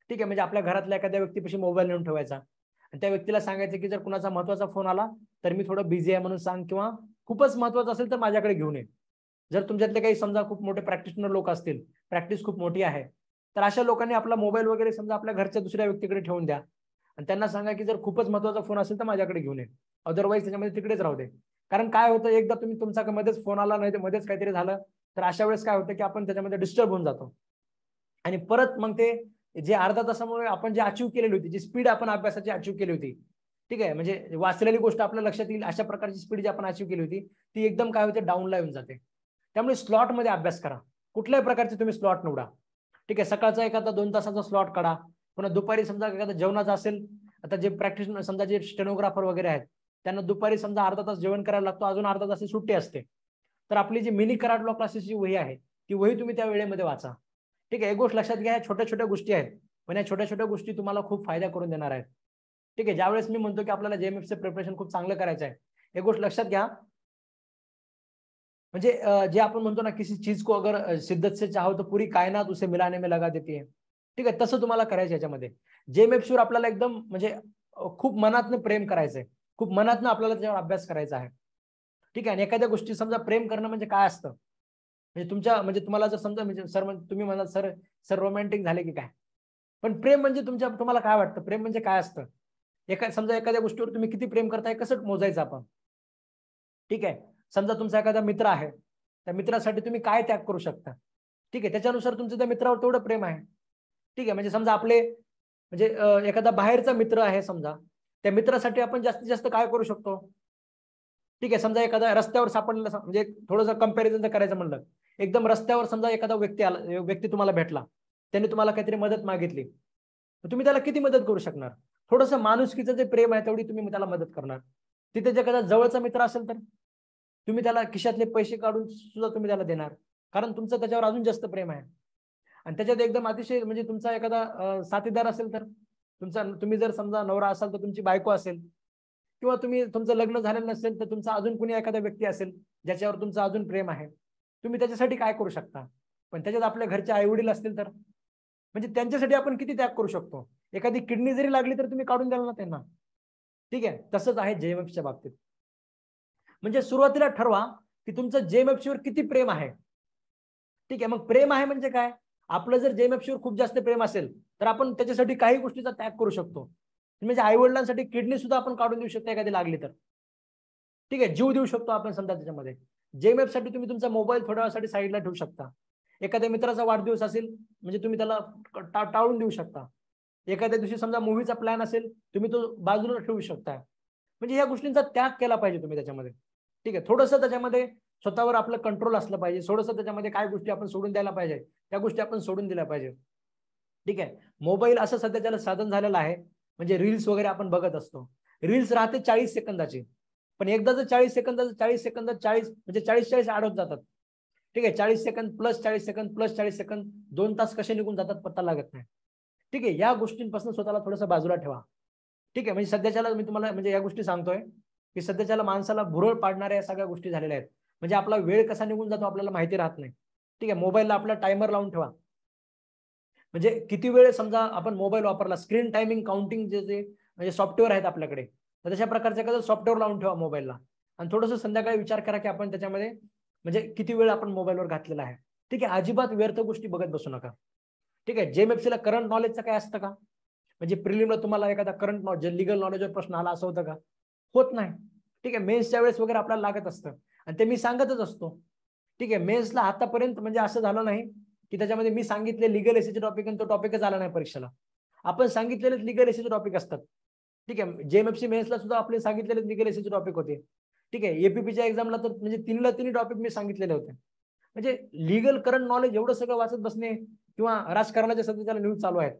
ठीक आहे म्हणजे आपल्या घरातल्या एखाद्या व्यक्तीपाशी मोबाईल नेऊन ठेवायचा आणि त्या व्यक्तीला सांगायचं की जर कुणाचा महत्वाचा फोन आला तर मी थोडं बिझी आहे म्हणून सांग किंवा खूपच महत्वाचं असेल तर माझ्याकडे घेऊन ये जर तुमच्यातले काही समजा खूप मोठे प्रॅक्टिशनर लोक असतील प्रॅक्टिस खूप मोठी आहे तर अशा लोकांनी आपला मोबाईल वगैरे समजा आपल्या घरच्या दुसऱ्या व्यक्तीकडे ठेवून द्या आणि त्यांना सांगा की जर खूपच महत्वाचा फोन असेल तर माझ्याकडे घेऊन ये अदरवाईज त्याच्यामध्ये तिकडेच राहू दे कारण काय होतं एकदा तुम्ही तुमचा मध्येच फोन आला नाही तर मध्येच काहीतरी झालं तर अशा वेळेस काय होतं की आपण त्याच्यामध्ये डिस्टर्ब होऊन जातो आणि परत मग ते जे अर्धा तासामुळे आपण जे अचीव्ह केलेली होती जी स्पीड आपण अभ्यासाची अचीव केली होती ठीक आहे म्हणजे वाचलेली गोष्ट आपल्या लक्षात येईल अशा प्रकारची स्पीड जी आपण अचीव्ह केली होती ती एकदम काय होते डाऊन येऊन जाते त्यामुळे स्लॉटमध्ये अभ्यास करा कुठल्याही प्रकारचे तुम्ही स्लॉट निवडा ठीक आहे सकाळचा एखादा दोन तासाचा स्लॉट काढा पुन्हा दुपारी समजा एखादा जेवणाचा असेल आता जे प्रॅक्टिस समजा जे स्टेनोग्राफर वगैरे आहेत त्यांना दुपारी समजा अर्धा तास जेवण करायला लागतो अजून अर्धा तास सुट्टी असते तर आपली जी मिनी कराड लॉ क्लासेसची वही आहे ती वही तुम्ही त्या वेळेमध्ये वाचा ठीक आहे एक गोष्ट लक्षात घ्या छोट्या छोट्या गोष्टी आहेत पण या छोट्या छोट्या गोष्टी तुम्हाला खूप फायदा करून देणार आहेत ठीक आहे ज्यावेळेस मी म्हणतो की आपल्याला चे प्रिपरेशन खूप चांगलं करायचं आहे एक गोष्ट लक्षात घ्या म्हणजे जे आपण म्हणतो ना किसी चीज को अगर सिद्धत से चाहो तो पूरी कायनात उसे मिलाने में लगा देते ठीक आहे तसं तुम्हाला करायचं याच्यामध्ये जेएमएफ वर आपल्याला एकदम म्हणजे खूप मनातनं प्रेम करायचंय खूप मनातनं आपल्याला त्याच्यावर अभ्यास करायचा आहे ठीक आहे आणि एखाद्या गोष्टी समजा प्रेम करणं म्हणजे काय असतं म्हणजे तुमच्या म्हणजे तुम्हाला जर समजा म्हणजे सर तुम्ही म्हणाल सर सर रोमॅन्टिक झाले की काय पण प्रेम म्हणजे तुमच्या तुम्हाला काय वाटतं प्रेम म्हणजे काय असतं एका समजा एखाद्या गोष्टीवर तुम्ही किती प्रेम करताय कसं मोजायचं आपण ठीक आहे समजा तुमचा एखादा मित्र आहे त्या मित्रासाठी तुम्ही काय त्याग करू शकता ठीक आहे त्याच्यानुसार तुमचं त्या मित्रावर तेवढं प्रेम आहे ठीक आहे म्हणजे समजा आपले म्हणजे एखादा बाहेरचा मित्र आहे समजा त्या मित्रासाठी आपण जास्तीत जास्त काय करू शकतो ठीक आहे समजा एखादा रस्त्यावर सापडलेला म्हणजे थोडंसं कम्पॅरिझन जर करायचं म्हणलं एकदम रस्त्यावर समजा एखादा व्यक्ती आला व्यक्ती तुम्हाला भेटला त्याने तुम्हाला काहीतरी मदत मागितली तुम्ही त्याला किती मदत करू शकणार थोडस माणुसकीचं जे प्रेम आहे तेवढी तुम्ही त्याला मदत करणार तिथे जे कदा जवळचा मित्र असेल तर तुम्ही त्याला खिशातले पैसे काढून सुद्धा तुम्ही त्याला देणार कारण तुमचं त्याच्यावर अजून जास्त प्रेम आहे आणि त्याच्यात एकदम अतिशय म्हणजे तुमचा एखादा साथीदार असेल तर तुमचा तुम्ही जर समजा नवरा असाल तर तुमची बायको असेल किंवा तुम्ही तुमचं लग्न झालेलं नसेल तर तुमचा अजून कुणी एखादा व्यक्ती असेल ज्याच्यावर तुमचं अजून प्रेम आहे तुम्ही त्याच्यासाठी काय करू शकता पण त्याच्यात आपल्या घरचे वडील असतील तर म्हणजे त्यांच्यासाठी आपण किती त्याग करू शकतो एखादी किडनी जरी लागली तर तुम्ही काढून द्याल ना त्यांना ठीक आहे तसंच आहे जेएमएफच्या बाबतीत म्हणजे सुरुवातीला ठरवा की तुमचं जेएमएफसीवर किती प्रेम आहे ठीक आहे मग प्रेम आहे म्हणजे काय आपलं जर जेएमएफसीवर खूप जास्त प्रेम असेल तर आपण त्याच्यासाठी काही गोष्टीचा त्याग करू शकतो म्हणजे आई वडिलांसाठी किडनी सुद्धा आपण काढून देऊ शकतो एखादी लागली तर ठीक आहे जीव देऊ शकतो आपण समजा त्याच्यामध्ये एफ साठी तुम्ही तुमचा मोबाईल थोड्या वेळासाठी साईडला ठेवू शकता एखाद्या मित्राचा वाढदिवस असेल म्हणजे तुम्ही त्याला टाळून देऊ शकता एखाद्या दिवशी समजा मूवीचा प्लॅन असेल तुम्ही तो बाजूला ठेवू शकता म्हणजे या गोष्टींचा त्याग केला पाहिजे तुम्ही त्याच्यामध्ये ठीक आहे थोडंसं त्याच्यामध्ये स्वतःवर आपलं कंट्रोल असलं पाहिजे थोडंसं त्याच्यामध्ये काय गोष्टी आपण सोडून द्यायला पाहिजे त्या गोष्टी आपण सोडून दिल्या पाहिजे ठीक आहे मोबाईल असं सध्या त्याला साधन झालेलं आहे म्हणजे रील्स वगैरे आपण बघत असतो रील्स राहते चाळीस सेकंदाची पण एकदा जर चाळीस सेकंद चाळीस सेकंद चाळीस म्हणजे चाळीस चाळीस आढळत जातात ठीक आहे चाळीस सेकंद प्लस चाळीस सेकंद प्लस चाळीस सेकंद दोन तास कसे निघून जातात पत्ता लागत नाही ठीक आहे या गोष्टींपासून स्वतःला थोडंसं बाजूला ठेवा ठीक आहे म्हणजे सध्याच्याला मी तुम्हाला म्हणजे या गोष्टी सांगतोय की सध्याच्याला माणसाला भुरळ पाडणाऱ्या या सगळ्या गोष्टी झालेल्या आहेत म्हणजे आपला वेळ कसा निघून जातो आपल्याला माहिती राहत नाही ठीक आहे मोबाईलला आपला टायमर लावून ठेवा म्हणजे किती वेळ समजा आपण मोबाईल वापरला स्क्रीन टायमिंग काउंटिंग जे जे म्हणजे सॉफ्टवेअर आहेत आपल्याकडे तर तशा प्रकारचं एखादं सॉफ्टवेअर लावून ठेवा मोबाईलला आणि थोडंसं संध्याकाळी विचार करा की आपण त्याच्यामध्ये म्हणजे किती वेळ आपण मोबाईलवर घातलेला आहे ठीक आहे अजिबात व्यर्थ गोष्टी बघत बसू नका ठीक आहे जेएमएफसीला करंट नॉलेजचं काय असतं का म्हणजे प्रिलिमला तुम्हाला एखादा करंट नॉलेज लिगल नॉलेजवर प्रश्न आला असं होतं का होत नाही ठीक आहे मेन्सच्या वेळेस वगैरे आपल्याला लागत असतं आणि ते मी सांगतच असतो ठीक आहे मेन्सला आतापर्यंत म्हणजे असं झालं नाही की त्याच्यामध्ये मी सांगितले लिगल एसीचे टॉपिक आणि तो टॉपिकच आला नाही परीक्षेला आपण सांगितलेलेच लिगल एसीचे टॉपिक असतात ठीक आहे जेएमएफसी मेन्सला सुद्धा आपले सांगितलेले निगेलेसीचे टॉपिक होते ठीक आहे एपीपीच्या एक्झामला तर म्हणजे तीनला तिन्ही टॉपिक मी सांगितलेले होते म्हणजे लिगल करंट नॉलेज एवढं सगळं वाचत बसणे किंवा राजकारणाच्या सध्याला न्यूज चालू आहेत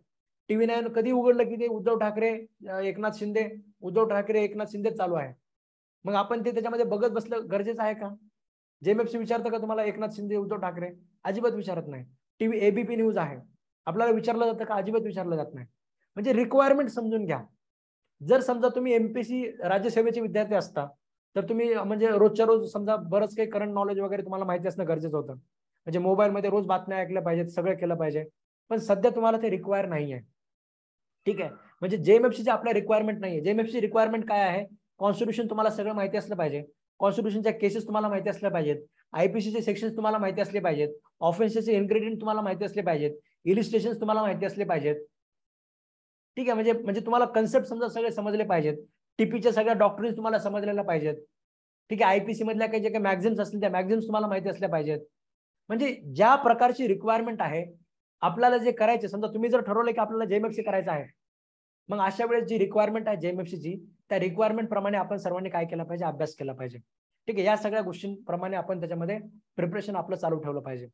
टीव्ही नाईन कधी उघडलं की ते उद्धव ठाकरे एकनाथ शिंदे उद्धव ठाकरे एकनाथ शिंदे चालू आहे मग आपण ते त्याच्यामध्ये बघत बसलं गरजेचं आहे का जेएमएफसी विचारतं का तुम्हाला एकनाथ शिंदे उद्धव ठाकरे अजिबात विचारत नाही टीव्ही एबीपी न्यूज आहे आपल्याला विचारलं जातं का अजिबात विचारलं जात नाही म्हणजे रिक्वायरमेंट समजून घ्या जर समजा तुम्ही एमपीसी राज्यसेवेचे विद्यार्थी असता तर तुम्ही म्हणजे रोजच्या रोज समजा बरंच काही करंट नॉलेज वगैरे तुम्हाला माहिती असणं गरजेचं होतं म्हणजे मोबाईलमध्ये रोज बातम्या ऐकल्या पाहिजेत सगळं केलं पाहिजे पण सध्या तुम्हाला ते रिक्वायर नाही आहे ठीक आहे म्हणजे जेएमएफसीची आपल्या रिक्वायरमेंट नाही आहे जेएमएफसी रिक्वायरमेंट काय आहे कॉन्स्टिट्यूशन तुम्हाला सगळं माहिती असलं पाहिजे कॉन्स्टिट्यूशनच्या केसेस तुम्हाला माहिती असल्या पाहिजेत आयपीसीचे सेक्शन तुम्हाला माहिती असले पाहिजेत ऑफेन्सेसचे इन्ग्रेडियंट तुम्हाला माहिती असले पाहिजेत इलिस्ट्रेशन तुम्हाला माहिती असले पाहिजेत ठीक आहे म्हणजे म्हणजे तुम्हाला कन्सेप्ट समजा सगळे समजले पाहिजेत टीपीच्या सगळ्या डॉक्टरीज तुम्हाला समजलेल्या पाहिजेत ठीक आहे आयपीसी मधल्या काही जे काही मॅग्झिन्स असतील त्या मॅग्झिन्स तुम्हाला माहिती असल्या पाहिजेत म्हणजे ज्या प्रकारची रिक्वायरमेंट आहे आपल्याला जे करायचे समजा तुम्ही जर ठरवलं की आपल्याला जेएमएफसी करायचं आहे मग अशा वेळेस जी रिक्वायरमेंट आहे जेएमएफसीची त्या रिक्वायरमेंट प्रमाणे आपण सर्वांनी काय केलं पाहिजे अभ्यास केला पाहिजे ठीक आहे या सगळ्या गोष्टींप्रमाणे आपण त्याच्यामध्ये प्रिपरेशन आपलं चालू ठेवलं पाहिजे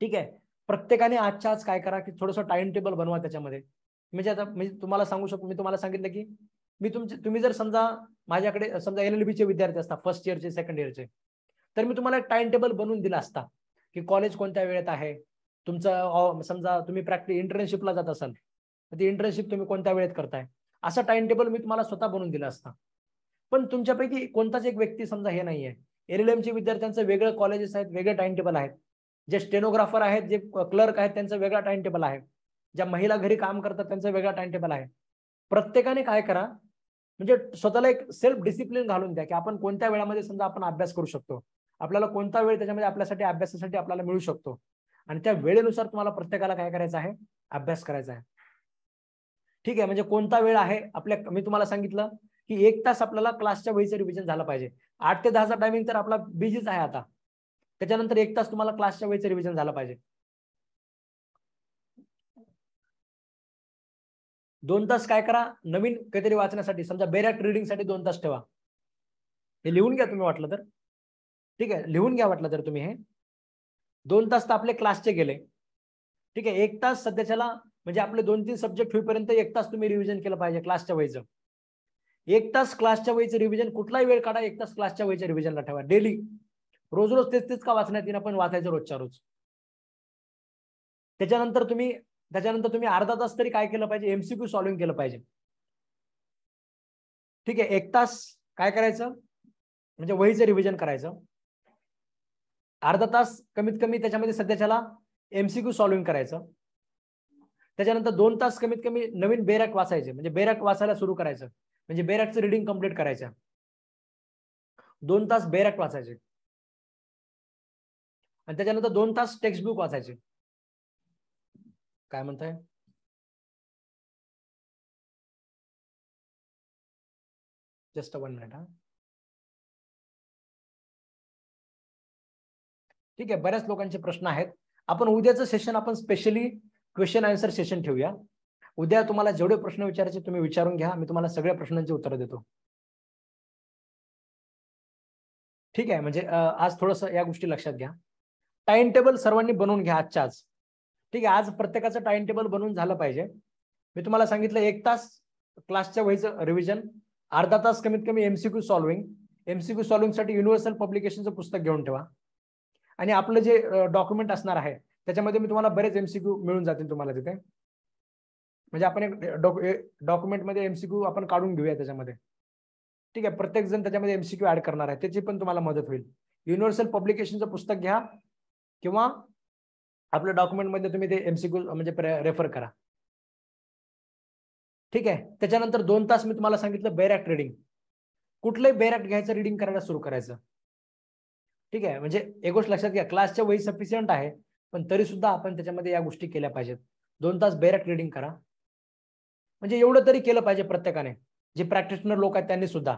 ठीक आहे प्रत्येकाने आजच्या आज काय करा की थोडंसं टाइम टेबल बनवा त्याच्यामध्ये म्हणजे आता म्हणजे तुम्हाला सांगू शकतो मी तुम्हाला सांगितलं की मी तुमचे तुम्ही जर समजा माझ्याकडे समजा एल एल बीचे विद्यार्थी असता फर्स्ट इयरचे सेकंड इयरचे तर मी तुम्हाला टाइम टेबल बनवून दिला असता की कॉलेज कोणत्या वेळेत आहे तुमचं समजा तुम्ही प्रॅक्टिस इंटर्नशिपला जात असाल तर ती इंटर्नशिप तुम्ही कोणत्या वेळेत करताय असा टाइम टेबल मी तुम्हाला स्वतः बनवून दिला असता पण तुमच्यापैकी कोणताच एक व्यक्ती समजा हे नाही आहे एल एल एमचे विद्यार्थ्यांचं वेगळं कॉलेजेस आहेत वेगळे टाइम टेबल आहेत जे स्टेनोग्राफर आहेत जे क्लर्क आहेत त्यांचा वेगळा टाइम टेबल आहे ज्या महिला घरी काम करतात त्यांचा वेगळा टाइम टेबल आहे प्रत्येकाने काय करा म्हणजे स्वतःला एक सेल्फ डिसिप्लिन घालून द्या की आपण कोणत्या वेळामध्ये समजा आपण अभ्यास करू शकतो आपल्याला कोणता वेळ त्याच्यामध्ये आपल्यासाठी अभ्यासासाठी आपल्याला मिळू शकतो आणि त्या वेळेनुसार तुम्हाला प्रत्येकाला काय करायचं आहे अभ्यास करायचा आहे ठीक आहे म्हणजे कोणता वेळ आहे आपल्या मी तुम्हाला सांगितलं की एक तास आपल्याला क्लासच्या वेळीचं रिव्हिजन झालं पाहिजे आठ ते दहाचा टायमिंग तर आपला बिझीच आहे आता त्याच्यानंतर एक तास तुम्हाला क्लासच्या वेळीचं रिव्हिजन झालं पाहिजे दोन तास काय करा नवीन काहीतरी वाचण्यासाठी समजा बेरॅक्ट रिडिंगसाठी दोन तास ठेवा हे लिहून घ्या तुम्ही वाटलं तर ठीक आहे लिहून घ्या वाटलं तर तुम्ही हे दोन तास तर आपले क्लासचे गेले ठीक आहे एक तास सध्याच्याला म्हणजे आपले दोन तीन सब्जेक्ट होईपर्यंत एक तास तुम्ही रिव्हिजन केलं पाहिजे क्लासच्या वयचं एक तास क्लासच्या वयचं रिव्हिजन कुठलाही वेळ काढा एक तास क्लासच्या वयच्या रिव्हिजनला ठेवा डेली रोज रोज तेच तेच का वाचण्यात येईन आपण वाचायचं रोजच्या रोज त्याच्यानंतर तुम्ही त्याच्यानंतर तुम्ही अर्धा तास तरी काय केलं पाहिजे एमसीक्यू सॉल्विंग केलं पाहिजे ठीक आहे एक तास काय करायचं म्हणजे वहीचं रिव्हिजन करायचं अर्धा तास कमीत कमी त्याच्यामध्ये सध्याच्याला एमसीक्यू सॉल्विंग करायचं त्याच्यानंतर दोन तास कमीत कमी नवीन बेरॅक वाचायचे म्हणजे बेरॅक वाचायला सुरू करायचं म्हणजे बेरॅकचं रिडिंग कम्प्लीट करायचं दोन तास बेरॅक वाचायचे आणि त्याच्यानंतर दोन तास टेक्स्टबुक वाचायचे काय म्हणताय जस्ट वन मिनिट हा ठीक आहे बऱ्याच लोकांचे प्रश्न आहेत आपण उद्याचं सेशन आपण स्पेशली क्वेश्चन आन्सर सेशन ठेवूया उद्या तुम्हाला जेवढे प्रश्न विचारायचे तुम्ही विचारून घ्या मी तुम्हाला सगळ्या प्रश्नांची उत्तरं देतो ठीक आहे म्हणजे आज थोडस या गोष्टी लक्षात घ्या टाइम टेबल सर्वांनी बनवून घ्या आजच्या आज ठीक आहे आज प्रत्येकाचं टाइम टेबल बनवून झालं पाहिजे मी तुम्हाला सांगितलं एक तास क्लासच्या वहीचं रिव्हिजन अर्धा तास कमीत कमी एमसीक्यू सॉल्विंग एमसीक्यू सॉल्विंगसाठी युनिव्हर्सल पब्लिकेशनचं पुस्तक घेऊन ठेवा आणि आपलं जे डॉक्युमेंट असणार आहे त्याच्यामध्ये मी तुम्हाला बरेच एमसीक्यू मिळून जातील तुम्हाला तिथे म्हणजे आपण एक डॉक्युमेंटमध्ये एमसीक्यू आपण काढून घेऊया त्याच्यामध्ये ठीक आहे प्रत्येक जण त्याच्यामध्ये एमसीक्यू ऍड करणार आहे त्याची पण तुम्हाला मदत होईल युनिव्हर्सल पब्लिकेशनचं पुस्तक घ्या किंवा डॉक्युमेंट डॉक्युमेंटमध्ये तुम्ही ते एमसीक्यू म्हणजे रेफर करा ठीक आहे त्याच्यानंतर दोन तास मी तुम्हाला सांगितलं बेरॅक्ट रिडिंग कुठलंही बेरॅक्ट घ्यायचं रिडिंग करायला सुरू करायचं ठीक आहे म्हणजे एक गोष्ट लक्षात घ्या क्लासच्या वही सफिशियंट आहे पण तरी सुद्धा आपण त्याच्यामध्ये या गोष्टी केल्या पाहिजेत दोन तास बेरॅक्ट रिडिंग करा म्हणजे एवढं तरी केलं पाहिजे प्रत्येकाने जे प्रॅक्टिशनर लोक आहेत त्यांनी सुद्धा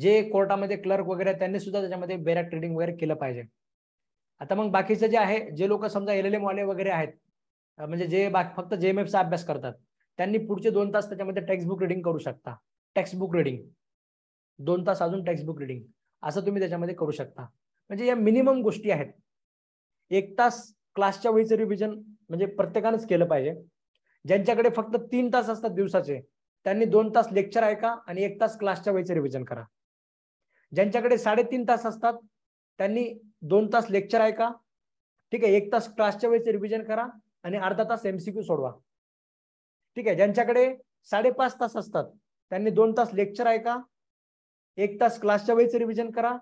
जे कोर्टामध्ये क्लर्क वगैरे त्यांनी सुद्धा त्याच्यामध्ये बेरॅक्ट रिडिंग वगैरे केलं पाहिजे आता मग बाकीचं जे आहे जे लोक समजा एल एल एम वाले वगैरे आहेत म्हणजे जे फक्त जे एम एफचा अभ्यास करतात त्यांनी पुढचे दोन तास त्याच्यामध्ये टेक्स्टबुक रिडिंग करू शकता टेक्स्टबुक रिडिंग दोन तास अजून टेक्स्टबुक रिडिंग असं तुम्ही त्याच्यामध्ये करू शकता म्हणजे या मिनिमम गोष्टी आहेत एक तास क्लासच्या वेळीचं रिव्हिजन म्हणजे प्रत्येकानंच केलं पाहिजे ज्यांच्याकडे फक्त तीन तास असतात दिवसाचे त्यांनी दोन तास लेक्चर ऐका आणि एक तास क्लासच्या वेळीचं रिव्हिजन करा ज्यांच्याकडे साडेतीन तास असतात त्यांनी दोन तास लेक्चर ऐका ठीक आहे एक तास क्लासच्या वेळेचे रिव्हिजन करा आणि अर्धा तास एमसीक्यू सोडवा ठीक आहे ज्यांच्याकडे साडेपाच तास असतात त्यांनी दोन तास लेक्चर ऐका एक तास क्लासच्या वेळेचे रिव्हिजन करा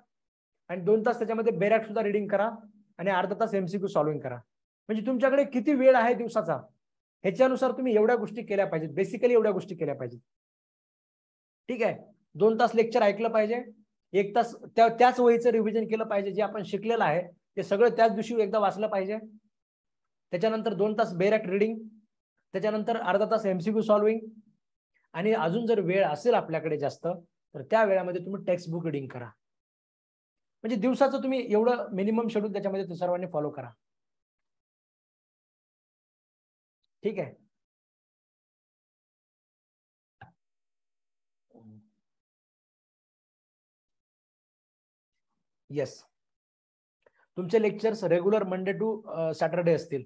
आणि दोन तास त्याच्यामध्ये बेरॅक सुद्धा रिडिंग करा आणि अर्धा तास एमसीक्यू सॉल्विंग करा म्हणजे तुमच्याकडे किती वेळ आहे दिवसाचा ह्याच्यानुसार तुम्ही एवढ्या गोष्टी केल्या पाहिजेत बेसिकली एवढ्या गोष्टी केल्या पाहिजेत ठीक आहे दोन तास लेक्चर ऐकलं पाहिजे एक तास त्या त्याच वहीचं रिव्हिजन केलं पाहिजे जे आपण शिकलेलं आहे ते सगळं त्याच दिवशी एकदा वाचलं पाहिजे त्याच्यानंतर दोन तास बेरॅक्ट रीडिंग त्याच्यानंतर अर्धा तास एमसीक्यू सॉल्विंग आणि अजून जर वेळ असेल आपल्याकडे जास्त तर त्या वेळामध्ये तुम्ही टेक्स्टबुक बुक रिडिंग करा म्हणजे दिवसाचं तुम्ही एवढं मिनिमम शेड्यूल त्याच्यामध्ये सर्वांनी फॉलो करा ठीक आहे येस तुमचे lectures regular Monday to Saturday असतील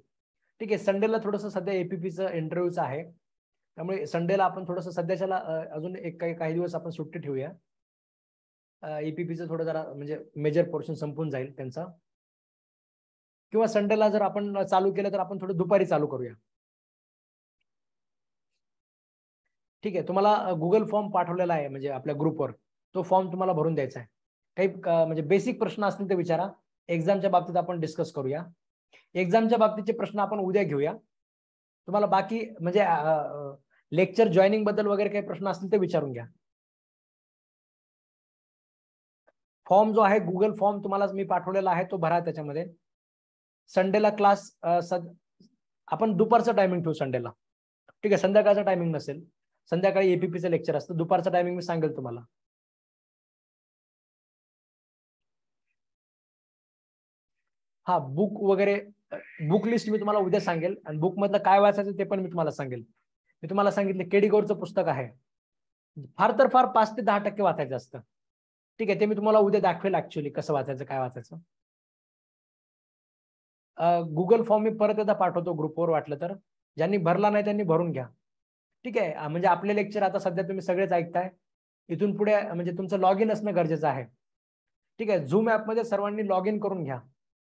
ठीक आहे संडेला थोडंसं सध्या एपीपीचं इंटरव्ह्यूच आहे त्यामुळे संडेला आपण थोडंसं सध्याच्याला अजून एक काही काही दिवस आपण सुट्टी ठेवूया एपीपीचं थोडं जरा म्हणजे मेजर पोर्शन संपून जाईल त्यांचा किंवा संडेला जर आपण चालू केलं तर आपण थोडं दुपारी चालू करूया ठीक आहे तुम्हाला गुगल फॉर्म पाठवलेला आहे म्हणजे आपल्या ग्रुपवर तो फॉर्म तुम्हाला भरून द्यायचा आहे काही म्हणजे बेसिक प्रश्न असतील ते विचारा एक्झामच्या बाबतीत आपण डिस्कस करूया एक्झामच्या बाबतीतचे प्रश्न आपण उद्या घेऊया तुम्हाला बाकी म्हणजे लेक्चर जॉईनिंग बद्दल वगैरे काही प्रश्न असतील ते विचारून घ्या फॉर्म जो आहे गुगल फॉर्म तुम्हाला मी पाठवलेला आहे तो भरा त्याच्यामध्ये संडेला क्लास आपण दुपारचं टायमिंग ठेवू संडेला ठीक आहे संध्याकाळचं टायमिंग नसेल संध्याकाळी एपीपीचं लेक्चर असतं दुपारचं टायमिंग मी सांगेल तुम्हाला हा बुक वगैरे बुक लिस्ट मी तुम्हाला उद्या सांगेल आणि बुक मधलं काय वाचायचं ते पण मी तुम्हाला सांगेल मी तुम्हाला सांगितलं केडीगोरचं पुस्तक आहे फार तर फार पाच ते दहा टक्के वाचायचं असतं ठीक आहे ते मी तुम्हाला उद्या दाखवेल ऍक्च्युली कसं वाचायचं काय वाचायचं गुगल फॉर्म मी परत एकदा पाठवतो ग्रुपवर वाटलं तर ज्यांनी भरला नाही त्यांनी भरून घ्या ठीक आहे म्हणजे आपले लेक्चर आता सध्या तुम्ही सगळेच ऐकताय इथून पुढे म्हणजे तुमचं लॉग इन असणं गरजेचं आहे ठीक आहे झूम ॲपमध्ये सर्वांनी लॉग इन करून घ्या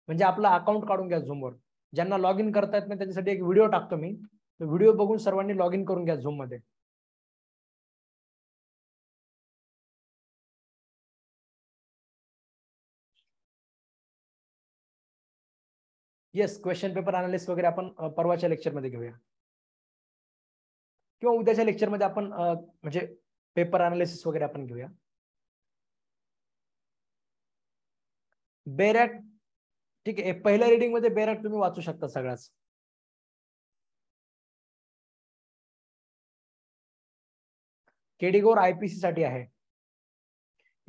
म्हणजे आपलं अकाउंट काढून घ्या झूमवर ज्यांना लॉग इन करता येत नाही त्याच्यासाठी एक व्हिडिओ टाकतो मी तो व्हिडिओ बघून सर्वांनी लॉग इन करून घ्या झूम मध्ये येस क्वेश्चन पेपर अनालिस्ट वगैरे आपण परवाच्या लेक्चरमध्ये घेऊया किंवा उद्याच्या लेक्चरमध्ये आपण म्हणजे पेपर अनालिसिस वगैरे आपण घेऊया बेरॅक ठीक आहे पहिल्या रिडिंग मध्ये बेरट तुम्ही वाचू शकता सगळ्याच केडीगोर आयपीसी साठी आहे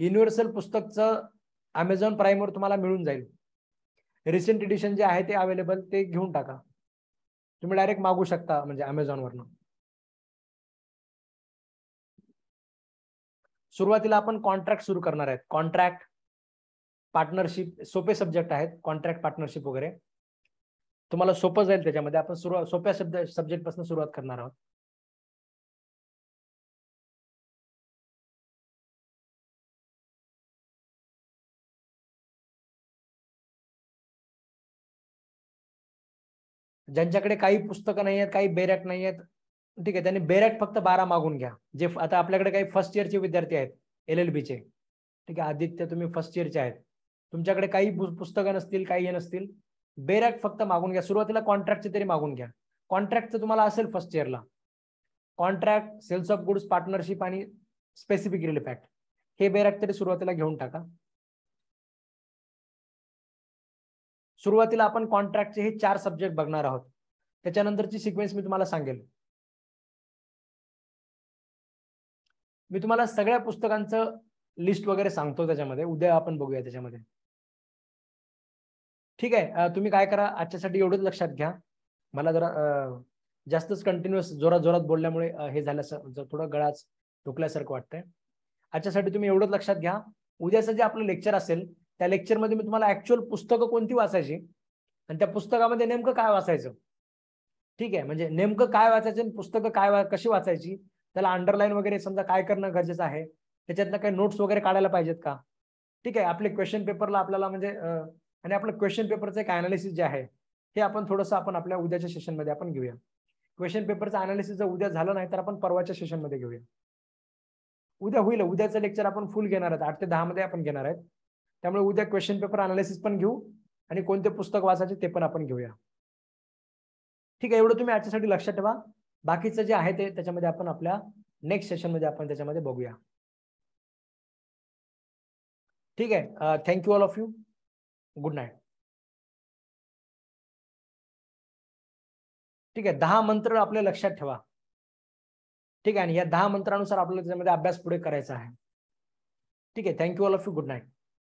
युनिव्हर्सल पुस्तकचं अमेझॉन प्राईमवर तुम्हाला मिळून जाईल रिसेंट एडिशन जे आहे ते अवेलेबल ते घेऊन टाका तुम्ही डायरेक्ट मागू शकता म्हणजे अमेझॉनवरनं सुरुवातीला आपण कॉन्ट्रॅक्ट सुरू करणार आहेत कॉन्ट्रॅक्ट पार्टनरशिप सोपे सब्जेक्ट आहेत कॉन्ट्रॅक्ट पार्टनरशिप वगैरे तुम्हाला सोपं जाईल त्याच्यामध्ये आपण सुरुवात सोप्या शब्द सब्जेक्ट पासून सुरुवात करणार आहोत ज्यांच्याकडे काही पुस्तकं नाही आहेत काही बेरॅक नाही आहेत ठीक आहे त्यांनी बेरॅक फक्त बारा मागून घ्या जे आता आपल्याकडे काही फर्स्ट इयरचे विद्यार्थी आहेत एल एल बीचे ठीक आहे आदित्य तुम्ही फर्स्ट इयरचे आहेत तुमच्याकडे काही पुस्तकं नसतील काही हे नसतील बेरॅक फक्त मागून घ्या सुरुवातीला कॉन्ट्रॅक्टचे तरी मागून घ्या कॉन्ट्रॅक्टचं तुम्हाला असेल फर्स्ट इयरला contract sales of goods partnership आणि स्पेसिफिक रिलीफ हे बेरॅक तरी सुरुवातीला घेऊन टाका सुरुवातीला आपण कॉन्ट्रॅक्टचे हे चार सब्जेक्ट बघणार आहोत त्याच्यानंतरची सिक्वेन्स मी तुम्हाला सांगेल मी तुम्हाला सगळ्या पुस्तकांचं लिस्ट वगैरे सांगतो त्याच्यामध्ये उद्या आपण बघूया त्याच्यामध्ये ठीक आहे तुम्ही काय करा आजच्यासाठी एवढंच लक्षात घ्या मला जरा जास्तच कंटिन्युअस जोरात जोरात बोलल्यामुळे हे झाल्यास थोडं गळाच टुकल्यासारखं वाटतंय आजच्यासाठी तुम्ही एवढंच लक्षात घ्या उद्याचं जे आपलं लेक्चर असेल त्या लेक्चरमध्ये मी तुम्हाला ऍक्च्युअल पुस्तकं कोणती वाचायची आणि त्या पुस्तकामध्ये नेमकं काय वाचायचं ठीक आहे म्हणजे नेमकं काय वाचायचं आणि पुस्तकं काय कशी वाचायची त्याला अंडरलाईन वगैरे समजा काय करणं गरजेचं आहे त्याच्यातनं काही नोट्स वगैरे काढायला पाहिजेत का ठीक आहे आपले क्वेश्चन पेपरला आपल्याला म्हणजे आणि आपलं क्वेश्चन पेपरचं एक अनालिसिस जे आहे हे आपण थोडंसं आपण आपल्या उद्याच्या सेशनमध्ये आपण घेऊया क्वेश्चन पेपरचं अनालिसिस जर उद्या झालं नाही तर आपण परवाच्या सेशनमध्ये घेऊया उद्या होईल उद्याचं लेक्चर आपण फुल घेणार आहोत आठ ते दहा मध्ये आपण घेणार आहेत त्यामुळे उद्या क्वेश्चन पेपर अनालिसिस पण घेऊ आणि कोणते पुस्तक वाचायचे ते पण आपण घेऊया ठीक आहे एवढं तुम्ही याच्यासाठी लक्षात ठेवा बाकीचं जे आहे ते त्याच्यामध्ये आपण आपल्या नेक्स्ट सेशनमध्ये आपण त्याच्यामध्ये बघूया ठीक आहे thank you all of you good night ठीक आहे दहा मंत्र आपल्या लक्षात ठेवा ठीक आहे आणि या दहा मंत्रानुसार आपल्याला त्याच्यामध्ये अभ्यास पुढे करायचा आहे ठीक आहे thank you all of you good night